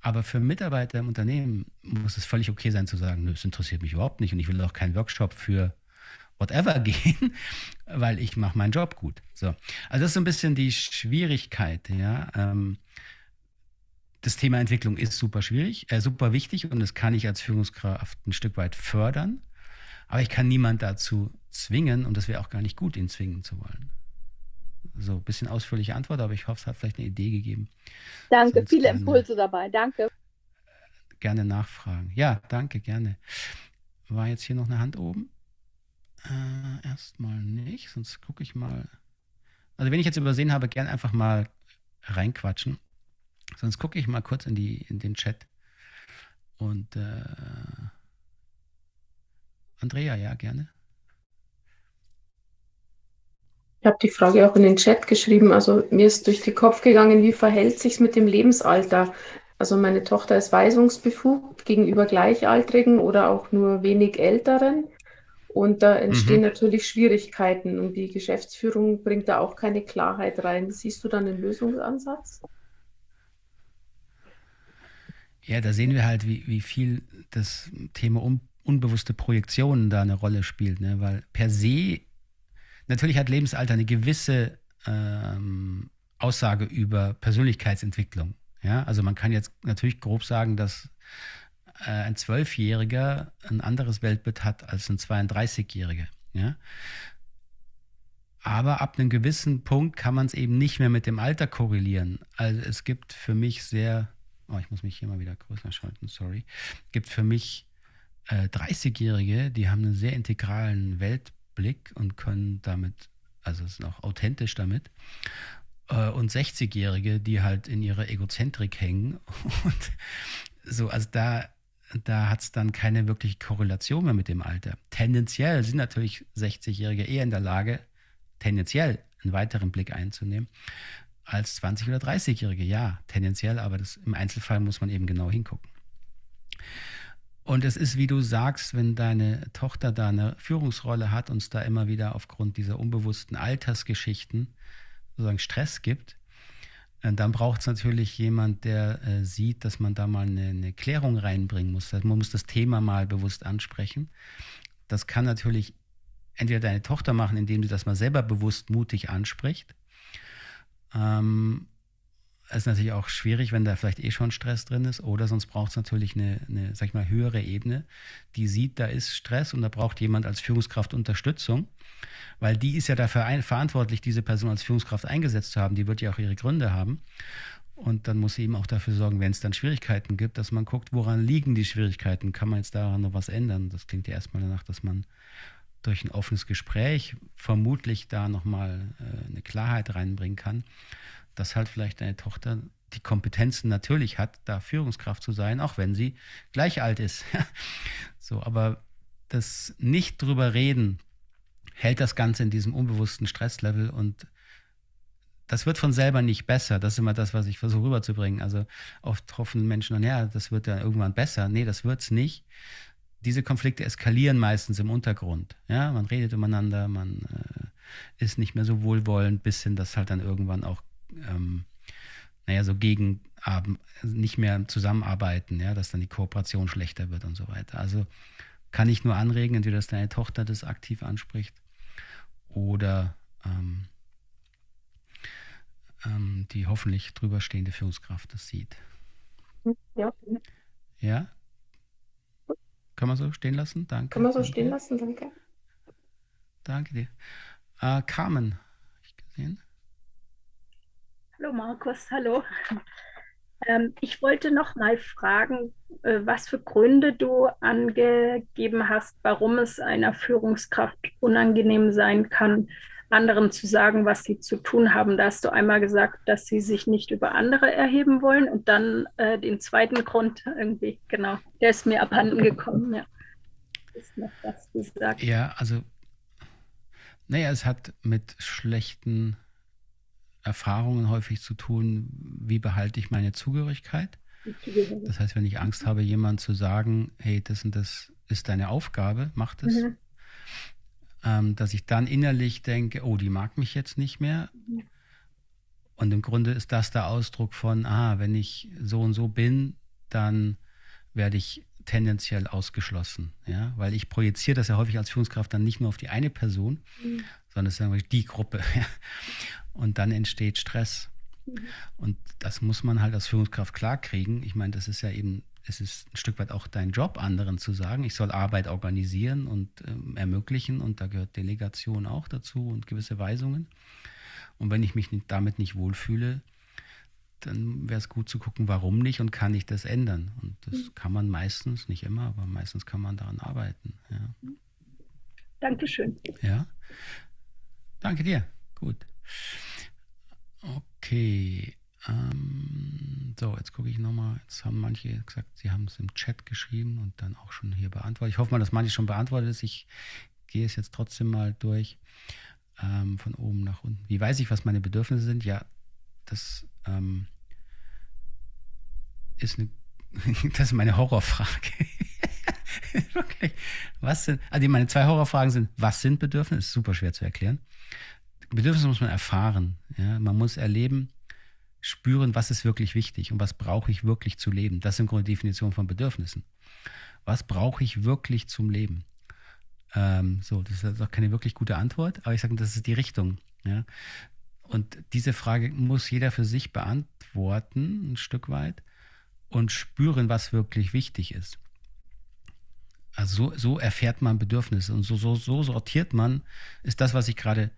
Speaker 1: Aber für Mitarbeiter im Unternehmen muss es völlig okay sein zu sagen, nö, es interessiert mich überhaupt nicht und ich will auch keinen Workshop für whatever *laughs* gehen, weil ich mache meinen Job gut. So. Also das ist so ein bisschen die Schwierigkeit, ja. Ähm, das Thema Entwicklung ist super schwierig, äh, super wichtig und das kann ich als Führungskraft ein Stück weit fördern. Aber ich kann niemand dazu zwingen und das wäre auch gar nicht gut, ihn zwingen zu wollen. So, ein bisschen ausführliche Antwort, aber ich hoffe, es hat vielleicht eine Idee gegeben.
Speaker 2: Danke, Sonst viele Impulse dabei, danke.
Speaker 1: Gerne nachfragen. Ja, danke, gerne. War jetzt hier noch eine Hand oben? Äh, erstmal nicht, sonst gucke ich mal. Also wenn ich jetzt übersehen habe, gern einfach mal reinquatschen. Sonst gucke ich mal kurz in, die, in den Chat. Und äh, Andrea, ja, gerne.
Speaker 2: Ich habe die Frage auch in den Chat geschrieben. Also mir ist durch den Kopf gegangen, wie verhält sich mit dem Lebensalter? Also meine Tochter ist weisungsbefugt gegenüber Gleichaltrigen oder auch nur wenig Älteren. Und da entstehen mhm. natürlich Schwierigkeiten und die Geschäftsführung bringt da auch keine Klarheit rein. Siehst du dann einen Lösungsansatz?
Speaker 1: Ja, da sehen wir halt, wie, wie viel das Thema um, unbewusste Projektionen da eine Rolle spielt. Ne? Weil per se, natürlich hat Lebensalter eine gewisse ähm, Aussage über Persönlichkeitsentwicklung. Ja? Also man kann jetzt natürlich grob sagen, dass äh, ein Zwölfjähriger ein anderes Weltbild hat als ein 32-Jähriger. Ja? Aber ab einem gewissen Punkt kann man es eben nicht mehr mit dem Alter korrelieren. Also es gibt für mich sehr, oh, ich muss mich hier mal wieder größer schalten, sorry, gibt für mich äh, 30-Jährige, die haben einen sehr integralen Weltblick und können damit, also sind auch authentisch damit. Äh, und 60-Jährige, die halt in ihrer Egozentrik hängen *laughs* und so, also da da hat es dann keine wirkliche Korrelation mehr mit dem Alter. Tendenziell sind natürlich 60-Jährige eher in der Lage, tendenziell einen weiteren Blick einzunehmen als 20- oder 30-Jährige. Ja, tendenziell, aber das, im Einzelfall muss man eben genau hingucken. Und es ist, wie du sagst, wenn deine Tochter da eine Führungsrolle hat und es da immer wieder aufgrund dieser unbewussten Altersgeschichten sozusagen Stress gibt, äh, dann braucht es natürlich jemand, der äh, sieht, dass man da mal eine, eine Klärung reinbringen muss. Also man muss das Thema mal bewusst ansprechen. Das kann natürlich entweder deine Tochter machen, indem sie das mal selber bewusst mutig anspricht. Ähm, ist natürlich auch schwierig, wenn da vielleicht eh schon Stress drin ist. Oder sonst braucht es natürlich eine, eine, sag ich mal, höhere Ebene, die sieht, da ist Stress und da braucht jemand als Führungskraft Unterstützung, weil die ist ja dafür ein, verantwortlich, diese Person als Führungskraft eingesetzt zu haben. Die wird ja auch ihre Gründe haben. Und dann muss sie eben auch dafür sorgen, wenn es dann Schwierigkeiten gibt, dass man guckt, woran liegen die Schwierigkeiten? Kann man jetzt daran noch was ändern? Das klingt ja erstmal danach, dass man durch ein offenes Gespräch vermutlich da nochmal äh, eine Klarheit reinbringen kann dass halt vielleicht deine Tochter die Kompetenzen natürlich hat, da Führungskraft zu sein, auch wenn sie gleich alt ist. *laughs* so, aber das nicht drüber reden hält das Ganze in diesem unbewussten Stresslevel und das wird von selber nicht besser. Das ist immer das, was ich versuche rüberzubringen. Also oft hoffen Menschen dann, ja, das wird dann irgendwann besser. Nee, das wird es nicht. Diese Konflikte eskalieren meistens im Untergrund. Ja, man redet umeinander, man äh, ist nicht mehr so wohlwollend, bis hin, dass halt dann irgendwann auch ähm, naja, so gegen ähm, nicht mehr zusammenarbeiten, ja, dass dann die Kooperation schlechter wird und so weiter. Also kann ich nur anregen, entweder dass deine Tochter das aktiv anspricht oder ähm, ähm, die hoffentlich drüber stehende Führungskraft das sieht. Ja. Ja? Kann man so stehen lassen? Danke. Kann man so danke. stehen lassen, danke. Danke dir. Äh, Carmen, habe ich gesehen.
Speaker 2: Hallo Markus, hallo. Ähm, ich wollte noch mal fragen, äh, was für Gründe du angegeben hast, warum es einer Führungskraft unangenehm sein kann, anderen zu sagen, was sie zu tun haben. Da hast du einmal gesagt, dass sie sich nicht über andere erheben wollen und dann äh, den zweiten Grund irgendwie, genau, der ist mir abhanden gekommen. Ja, ist noch was gesagt. Ja,
Speaker 1: also, naja, es hat mit schlechten Erfahrungen häufig zu tun, wie behalte ich meine Zugehörigkeit. Das heißt, wenn ich Angst habe, jemand zu sagen, hey, das und das ist deine Aufgabe, mach das, mhm. ähm, dass ich dann innerlich denke, oh, die mag mich jetzt nicht mehr. Mhm. Und im Grunde ist das der Ausdruck von, ah, wenn ich so und so bin, dann werde ich tendenziell ausgeschlossen. Ja? Weil ich projiziere das ja häufig als Führungskraft dann nicht nur auf die eine Person, mhm. sondern es ist die Gruppe. *laughs* Und dann entsteht Stress. Mhm. Und das muss man halt als Führungskraft klarkriegen. Ich meine, das ist ja eben, es ist ein Stück weit auch dein Job, anderen zu sagen, ich soll Arbeit organisieren und ähm, ermöglichen. Und da gehört Delegation auch dazu und gewisse Weisungen. Und wenn ich mich nicht, damit nicht wohlfühle, dann wäre es gut zu gucken, warum nicht und kann ich das ändern. Und das mhm. kann man meistens, nicht immer, aber meistens kann man daran arbeiten.
Speaker 2: Ja. Dankeschön.
Speaker 1: Ja. Danke dir. Gut. Okay. Ähm, so, jetzt gucke ich nochmal. Jetzt haben manche gesagt, sie haben es im Chat geschrieben und dann auch schon hier beantwortet. Ich hoffe mal, dass manche schon beantwortet ist. Ich gehe es jetzt trotzdem mal durch. Ähm, von oben nach unten. Wie weiß ich, was meine Bedürfnisse sind? Ja, das ähm, ist eine, *laughs* das ist meine Horrorfrage. *laughs* Wirklich. Was sind, also meine zwei Horrorfragen sind, was sind Bedürfnisse? Ist super schwer zu erklären. Bedürfnisse muss man erfahren. Ja? Man muss erleben, spüren, was ist wirklich wichtig und was brauche ich wirklich zu leben. Das ist im Grunde die Definition von Bedürfnissen. Was brauche ich wirklich zum Leben? Ähm, so, das ist auch keine wirklich gute Antwort, aber ich sage, das ist die Richtung. Ja? Und diese Frage muss jeder für sich beantworten, ein Stück weit, und spüren, was wirklich wichtig ist. Also so, so erfährt man Bedürfnisse und so, so, so sortiert man, ist das, was ich gerade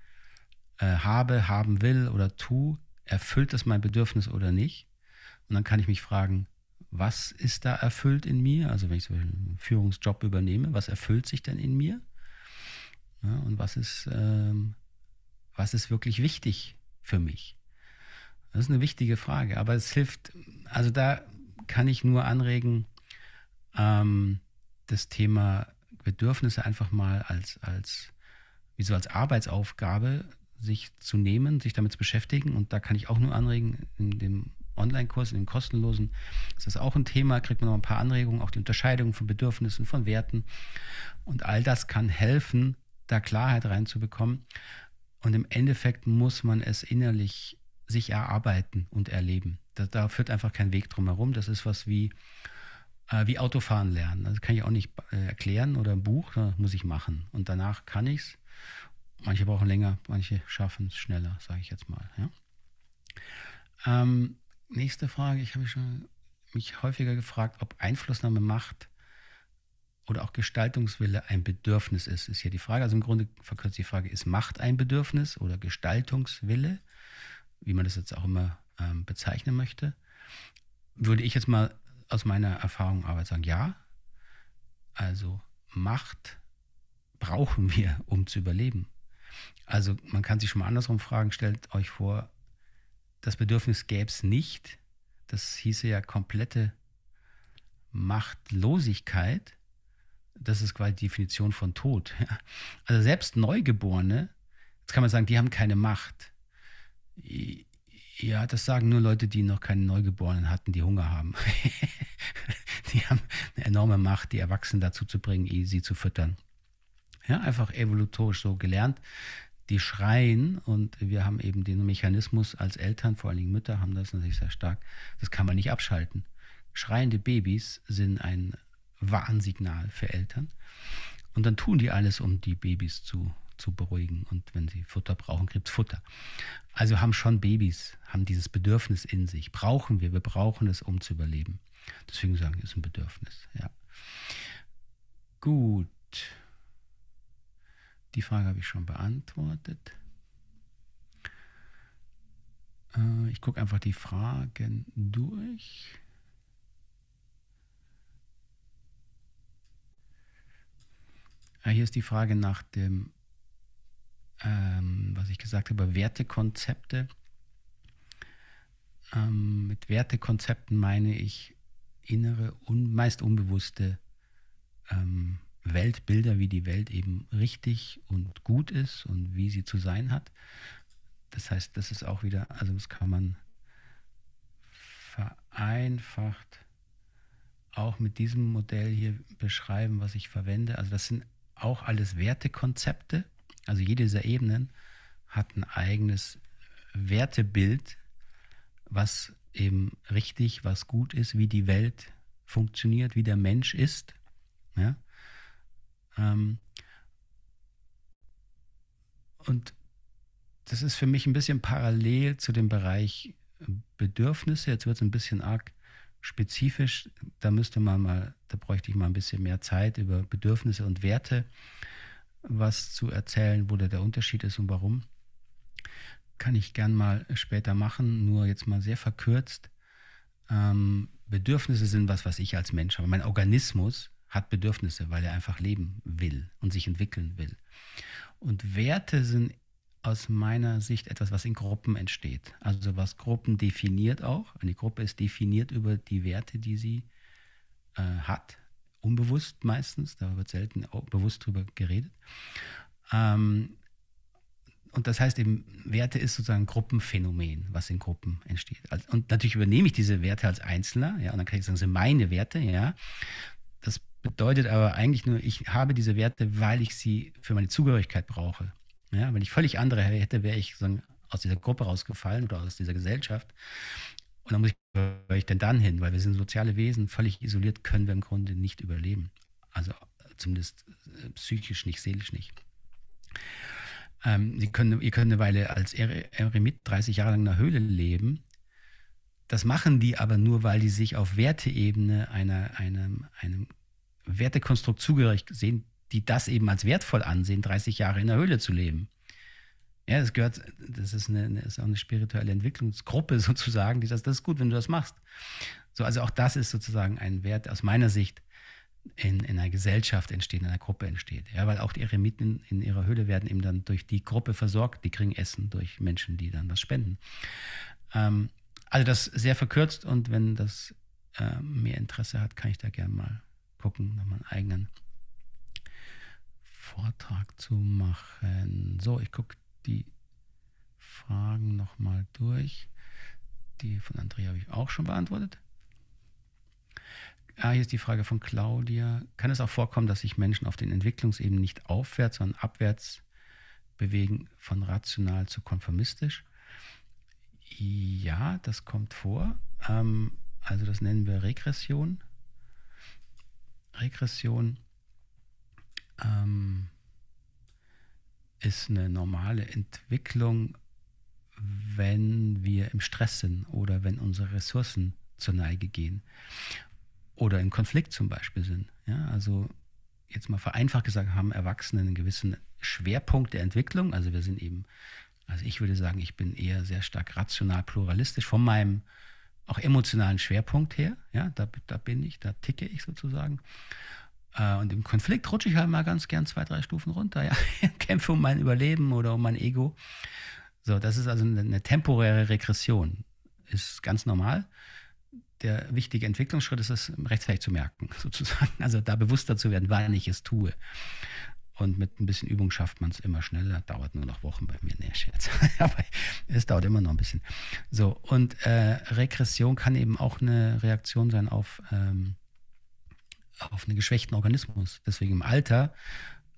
Speaker 1: äh, habe, haben will oder tu, erfüllt das mein Bedürfnis oder nicht? Und dann kann ich mich fragen, was ist da erfüllt in mir? Also wenn ich so einen Führungsjob übernehme, was erfüllt sich denn in mir? Ja, und was ist, ähm, was ist wirklich wichtig für mich? Das ist eine wichtige Frage, aber es hilft, also da kann ich nur anregen, ähm, das Thema Bedürfnisse einfach mal als, als, wie so als Arbeitsaufgabe sich zu nehmen, sich damit zu beschäftigen. Und da kann ich auch nur anregen, in dem Online-Kurs, in dem kostenlosen, ist das auch ein Thema, kriegt man noch ein paar Anregungen, auch die Unterscheidung von Bedürfnissen, von Werten. Und all das kann helfen, da Klarheit reinzubekommen. Und im Endeffekt muss man es innerlich sich erarbeiten und erleben. Da, da führt einfach kein Weg drum herum. Das ist was wie, äh, wie Autofahren lernen. Das kann ich auch nicht äh, erklären oder ein Buch, das muss ich machen. Und danach kann ich es. Manche brauchen länger, manche schaffen es schneller, sage ich jetzt mal. Ja? Ähm, nächste Frage. Ich habe mich, schon, mich häufiger gefragt, ob Einflussnahme Macht oder auch Gestaltungswille ein Bedürfnis ist, ist hier die Frage. Also im Grunde verkürzt die Frage, ist Macht ein Bedürfnis oder Gestaltungswille, wie man das jetzt auch immer ähm, bezeichnen möchte? Würde ich jetzt mal aus meiner Erfahrung Arbeit sagen, ja. Also Macht brauchen wir, um zu überleben. Also man kann sich schon mal andersrum fragen, stellt euch vor, das Bedürfnis gäbe es nicht. Das hieße ja komplette Machtlosigkeit. Das ist quasi die Definition von Tod. *laughs* Also selbst Neugeborene, jetzt kann man sagen, die haben keine Macht. Ja, das sagen nur Leute, die noch keine Neugeborenen hatten, die Hunger haben. *laughs* die haben eine enorme Macht, die Erwachsenen dazu zu bringen, sie zu füttern. Ja, einfach evolutorisch so gelernt. Die schreien und wir haben eben den Mechanismus als Eltern, vor allen Dingen Mütter haben das natürlich sehr stark, das kann man nicht abschalten. Schreiende Babys sind ein Warnsignal für Eltern. Und dann tun die alles, um die Babys zu, zu beruhigen. Und wenn sie Futter brauchen, gibt es Futter. Also haben schon Babys, haben dieses Bedürfnis in sich. Brauchen wir, wir brauchen es, um zu überleben. Deswegen sagen wir, es ist ein Bedürfnis. Ja. Gut. Die Frage habe ich schon beantwortet. Äh, ich gucke einfach die Fragen durch. Ah, hier ist die Frage nach dem, ähm, was ich gesagt habe, Wertekonzepte. Ähm, mit Wertekonzepten meine ich innere, und meist unbewusste ähm, Weltbilder, wie die Welt eben richtig und gut ist und wie sie zu sein hat. Das heißt, das ist auch wieder, also das kann man vereinfacht auch mit diesem Modell hier beschreiben, was ich verwende. Also das sind auch alles Wertekonzepte. Also jede dieser Ebenen hat ein eigenes Wertebild, was eben richtig, was gut ist, wie die Welt funktioniert, wie der Mensch ist. Ja? Ähm, und das ist für mich ein bisschen parallel zu dem Bereich äh, Bedürfnisse. Jetzt wird es ein bisschen arg spezifisch. Da müsste man mal, da bräuchte ich mal ein bisschen mehr Zeit über Bedürfnisse und Werte, was zu erzählen, wo da der Unterschied ist und warum. Kann ich gern mal später machen, nur jetzt mal sehr verkürzt. Ähm, Bedürfnisse sind was, was ich als Mensch habe. Mein Organismus hat Bedürfnisse, weil er einfach leben will und sich entwickeln will. Und Werte sind aus meiner Sicht etwas, was in Gruppen entsteht. Also was Gruppen definiert auch. Eine Gruppe ist definiert über die Werte, die sie äh, hat. Unbewusst meistens, da wird selten bewusst drüber geredet. Ähm, und das heißt eben, Werte ist sozusagen ein Gruppenphänomen, was in Gruppen entsteht. Also, und natürlich übernehme ich diese Werte als Einzelner, ja, und dann kann ich sagen, das sind meine Werte, ja bedeutet aber eigentlich nur, ich habe diese Werte, weil ich sie für meine Zugehörigkeit brauche. Ja, wenn ich völlig andere hätte, wäre ich so aus dieser Gruppe rausgefallen oder aus dieser Gesellschaft. Und dann muss ich, wo ich denn dann hin? Weil wir sind soziale Wesen, völlig isoliert können wir im Grunde nicht überleben. Also äh, zumindest äh, psychisch nicht, seelisch nicht. Ähm, sie können, ihr könnt eine Weile als Eremit 30 Jahre lang in einer Höhle leben. Das machen die aber nur, weil die sich auf Werteebene einer, einem, einem Wertekonstrukt zugehörig sehen, die das eben als wertvoll ansehen, 30 Jahre in der Höhle zu leben. Ja, das gehört, das ist, eine, ist auch eine spirituelle Entwicklungsgruppe *laughs* sozusagen, die sagt, das ist gut, wenn du das machst. So, also auch das ist sozusagen ein Wert aus meiner Sicht, in, in einer Gesellschaft entsteht, in einer Gruppe entsteht. Ja, weil auch die Eremiten in ihrer Höhle werden eben dann durch die Gruppe versorgt, die kriegen Essen durch Menschen, die dann was spenden. Ähm, also das sehr verkürzt und wenn das äh, mehr Interesse hat, kann ich da gerne mal gucken, nochmal einen eigenen Vortrag zu machen. So, ich gucke die Fragen nochmal durch. Die von Andrea habe ich auch schon beantwortet. Ah, hier ist die Frage von Claudia. Kann es auch vorkommen, dass sich Menschen auf den Entwicklungsebenen nicht aufwärts, sondern abwärts bewegen, von rational zu konformistisch? Ja, das kommt vor. Ähm, also das nennen wir Regression. Regression ähm, ist eine normale Entwicklung, wenn wir im Stress sind oder wenn unsere Ressourcen zur Neige gehen oder im Konflikt zum Beispiel sind. Ja, also jetzt mal vereinfacht gesagt, haben Erwachsene einen gewissen Schwerpunkt der Entwicklung. Also wir sind eben, also ich würde sagen, ich bin eher sehr stark rational pluralistisch von meinem auch emotionalen Schwerpunkt her. Ja, da, da bin ich, da ticke ich sozusagen. Äh, und im Konflikt rutsche ich halt mal ganz gern zwei, drei Stufen runter. Ja, *laughs* kämpfe um mein Überleben oder um mein Ego. So, das ist also eine, eine temporäre Regression. Ist ganz normal. Der wichtige Entwicklungsschritt ist es, rechtzeitig zu merken, *laughs* sozusagen. Also da bewusster zu werden, wann ich es tue. Und mit ein bisschen Übung schafft man es immer schneller. Dauert nur noch Wochen bei mir. Nee, Scherz. *laughs* Aber es dauert immer noch ein bisschen. So, und äh, Regression kann eben auch eine Reaktion sein auf, ähm, auf einen geschwächten Organismus. Deswegen im Alter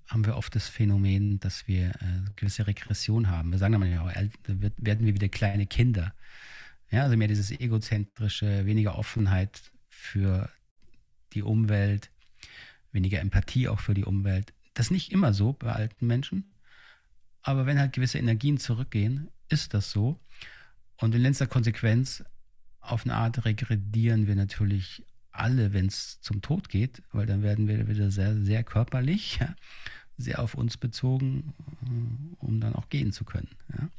Speaker 1: haben wir oft das Phänomen, dass wir äh, gewisse Regression haben. Wir sagen dann ja, werden wir wieder kleine Kinder. Ja, also mehr dieses egozentrische, weniger Offenheit für die Umwelt, weniger Empathie auch für die Umwelt das ist nicht immer so bei alten Menschen. Aber wenn halt gewisse Energien zurückgehen, ist das so. Und in letzter Konsequenz, auf eine Art regredieren wir natürlich alle, wenn es zum Tod geht, weil dann werden wir wieder sehr, sehr körperlich, ja, sehr auf uns bezogen, um dann auch gehen zu können. Ja.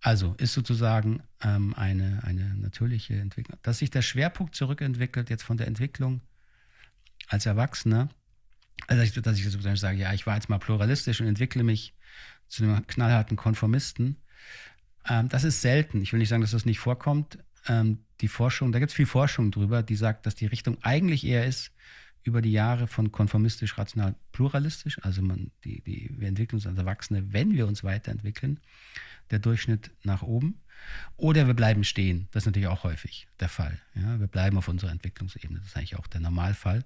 Speaker 1: Also ist sozusagen ähm, eine, eine natürliche Entwicklung. Dass sich der Schwerpunkt zurückentwickelt, jetzt von der Entwicklung als Erwachsener, also, ich, dass ich sozusagen sage, ja, ich war jetzt mal pluralistisch und entwickle mich zu einem knallharten Konformisten. Ähm, das ist selten. Ich will nicht sagen, dass das nicht vorkommt. Ähm, die Forschung, da gibt es viel Forschung drüber, die sagt, dass die Richtung eigentlich eher ist, über die Jahre von konformistisch, rational, pluralistisch, also man, die, die, wir entwickeln uns als Erwachsene, wenn wir uns weiterentwickeln, der Durchschnitt nach oben. Oder wir bleiben stehen. Das ist natürlich auch häufig der Fall. Ja? Wir bleiben auf unserer Entwicklungsebene. Das ist eigentlich auch der Normalfall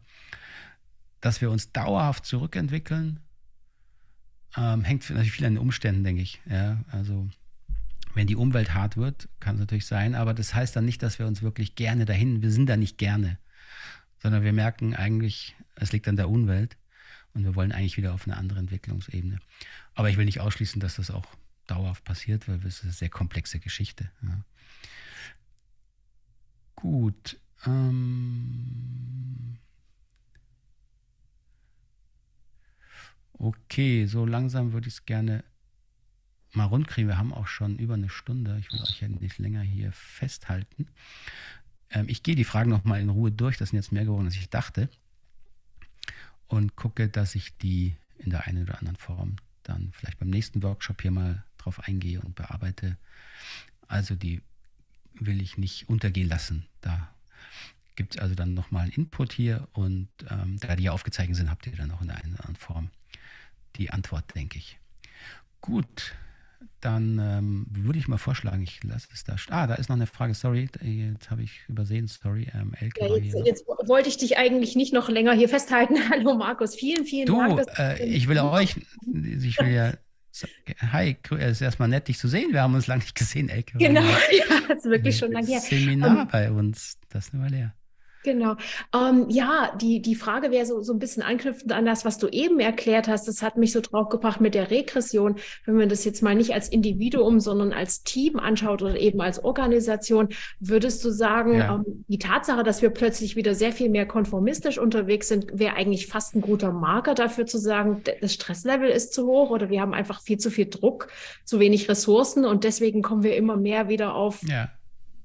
Speaker 1: dass wir uns dauerhaft zurückentwickeln, ähm, hängt natürlich viel an den Umständen, denke ich. Ja, also wenn die Umwelt hart wird, kann es natürlich sein, aber das heißt dann nicht, dass wir uns wirklich gerne dahin, wir sind da nicht gerne, sondern wir merken eigentlich, es liegt an der Umwelt und wir wollen eigentlich wieder auf eine andere Entwicklungsebene. Aber ich will nicht ausschließen, dass das auch dauerhaft passiert, weil es ist eine sehr komplexe Geschichte. Ja. Gut. Ähm Okay, so langsam würde ich es gerne mal rund kriegen. Wir haben auch schon über eine Stunde. Ich will euch ja nicht länger hier festhalten. Ähm, ich gehe die Fragen nochmal in Ruhe durch. Das sind jetzt mehr geworden, als ich dachte. Und gucke, dass ich die in der einen oder anderen Form dann vielleicht beim nächsten Workshop hier mal drauf eingehe und bearbeite. Also die will ich nicht untergehen lassen. Da gibt es also dann nochmal einen Input hier und ähm, da die ja aufgezeichnet sind, habt ihr dann auch in der einen oder anderen Form die Antwort, denke ich. Gut, dann ähm, würde ich mal vorschlagen, ich lasse es da. Ah, da ist noch eine Frage, sorry, jetzt habe ich übersehen, sorry. Ähm, Elke
Speaker 2: ja, jetzt, jetzt, wollte ich dich eigentlich nicht noch länger hier festhalten. *laughs* Hallo Markus, vielen, vielen du, Dank.
Speaker 1: Äh, ich will *laughs* euch, ich will ja. Hi, es ist erstmal nett, dich zu sehen. Wir haben uns lange nicht gesehen, Elke. Genau, *laughs* ja,
Speaker 2: das ist wirklich schon lange her. Seminar um, ähm,
Speaker 1: bei uns, das ist nur leer.
Speaker 2: Genau. Ähm, ja, die, die Frage wäre so, so ein bisschen anknüpfend an das, was du eben erklärt hast. Das hat mich so draufgebracht mit der Regression. Wenn man das jetzt mal nicht als Individuum, sondern als Team anschaut oder eben als Organisation, würdest du sagen, ja. ähm, die Tatsache, dass wir plötzlich wieder sehr viel mehr konformistisch unterwegs sind, wäre eigentlich fast ein guter Marker dafür zu sagen, das Stresslevel ist zu hoch oder wir haben einfach viel zu viel Druck, zu wenig Ressourcen und deswegen kommen wir immer mehr wieder auf. Ja.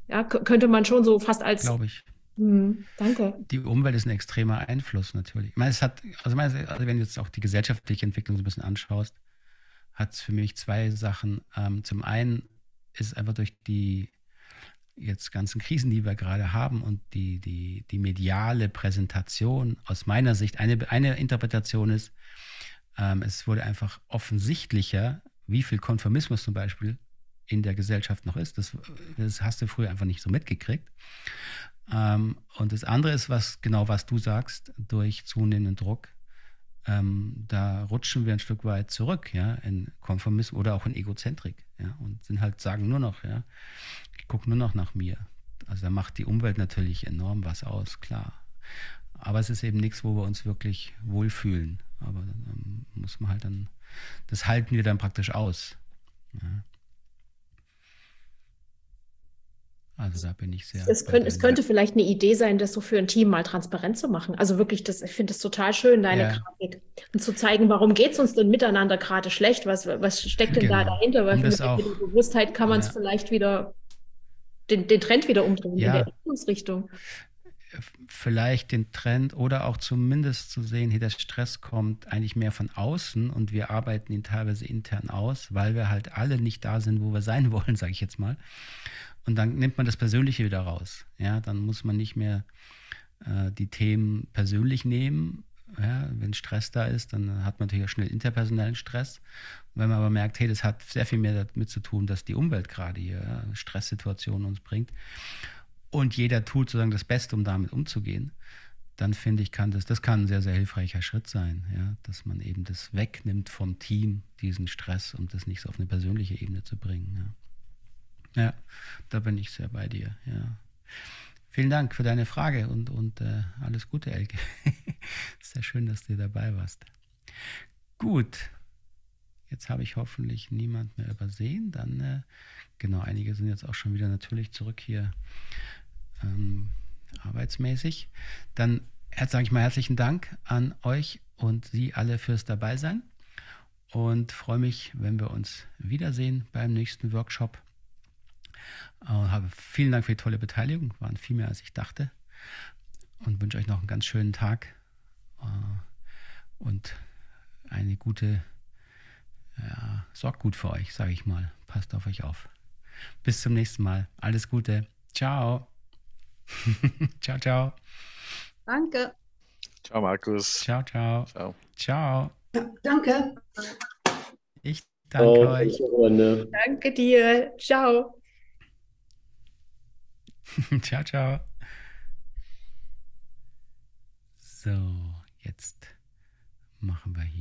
Speaker 2: Ja, könnte man schon so fast als Glaube ich Mhm.
Speaker 1: danke. Die Umwelt ist ein extremer Einfluss natürlich. Ich meine, es hat, also, meine, also wenn du jetzt auch die gesellschaftliche Entwicklung so ein bisschen anschaust, hat es für mich zwei Sachen. Ähm, zum einen ist einfach durch die jetzt ganzen Krisen, die wir gerade haben und die, die, die mediale Präsentation aus meiner Sicht, eine, eine Interpretation ist, ähm, es wurde einfach offensichtlicher, wie viel Konformismus zum Beispiel in der Gesellschaft noch ist. Das, das hast du früher einfach nicht so mitgekriegt. Ähm, und das andere ist, was genau was du sagst, durch zunehmenden Druck, ähm, da rutschen wir ein Stück weit zurück, ja, in Konformismus oder auch in Egozentrik, ja, und sind halt, sagen nur noch, ja, ich gucke nur noch nach mir. Also da macht die Umwelt natürlich enorm was aus, klar. Aber es ist eben nichts, wo wir uns wirklich wohlfühlen. Aber dann ähm, muss man halt dann, das halten wir dann praktisch aus. Ja. Also da bin ich sehr. Es, könnte, es
Speaker 2: könnte vielleicht eine Idee sein, das so für ein Team mal transparent zu machen. Also wirklich, das, ich finde es total schön, deine ja. Grafik. Und zu zeigen, warum geht es uns denn miteinander gerade schlecht? Was, was steckt denn genau. da dahinter? Weil mit der Bewusstheit kann man es ja. vielleicht wieder, den, den Trend wieder umdrehen ja. in der Richtung.
Speaker 1: Vielleicht den Trend oder auch zumindest zu sehen, hier der Stress kommt eigentlich mehr von außen und wir arbeiten ihn teilweise intern aus, weil wir halt alle nicht da sind, wo wir sein *laughs* wollen, sage ich jetzt mal. Und dann nimmt man das Persönliche wieder raus. Ja, dann muss man nicht mehr äh, die Themen persönlich nehmen. Ja, wenn Stress da ist, dann hat man natürlich auch schnell interpersonellen Stress. wenn man aber merkt, hey, das hat sehr viel mehr damit zu tun, dass die Umwelt gerade hier ja, Stresssituationen uns bringt und jeder tut sozusagen das Beste, um damit umzugehen, dann finde ich, kann das, das kann ein sehr, sehr hilfreicher Schritt sein, ja, dass man eben das wegnimmt vom Team, diesen Stress, um das nicht so auf eine persönliche Ebene zu bringen. Ja. Ja, da bin ich sehr bei dir, ja. Vielen Dank für deine Frage und, und äh, alles Gute, Elke. *laughs* sehr schön, dass du dabei warst. Gut, jetzt habe ich hoffentlich niemand mehr übersehen. Dann, äh, genau, einige sind jetzt auch schon wieder natürlich zurück hier ähm, arbeitsmäßig. Dann sage ich mal herzlichen Dank an euch und Sie alle fürs Dabeisein und freue mich, wenn wir uns wiedersehen beim nächsten Workshop. Und äh, habe vielen Dank für die tolle Beteiligung. Waren viel mehr, als ich dachte. Und wünsche euch noch einen ganz schönen Tag äh, und eine gute, ja, sorgt gut für euch, sage ich mal. Passt auf euch auf. Bis zum nächsten Mal. Alles Gute. Ciao. *laughs* ciao, ciao. Danke. Ciao, Markus. Ciao, ciao. Ciao. ciao. Danke. Ich danke oh, euch.
Speaker 2: Danke dir. Ciao.
Speaker 1: *laughs* ciao, ciao. So, jetzt machen wir hier.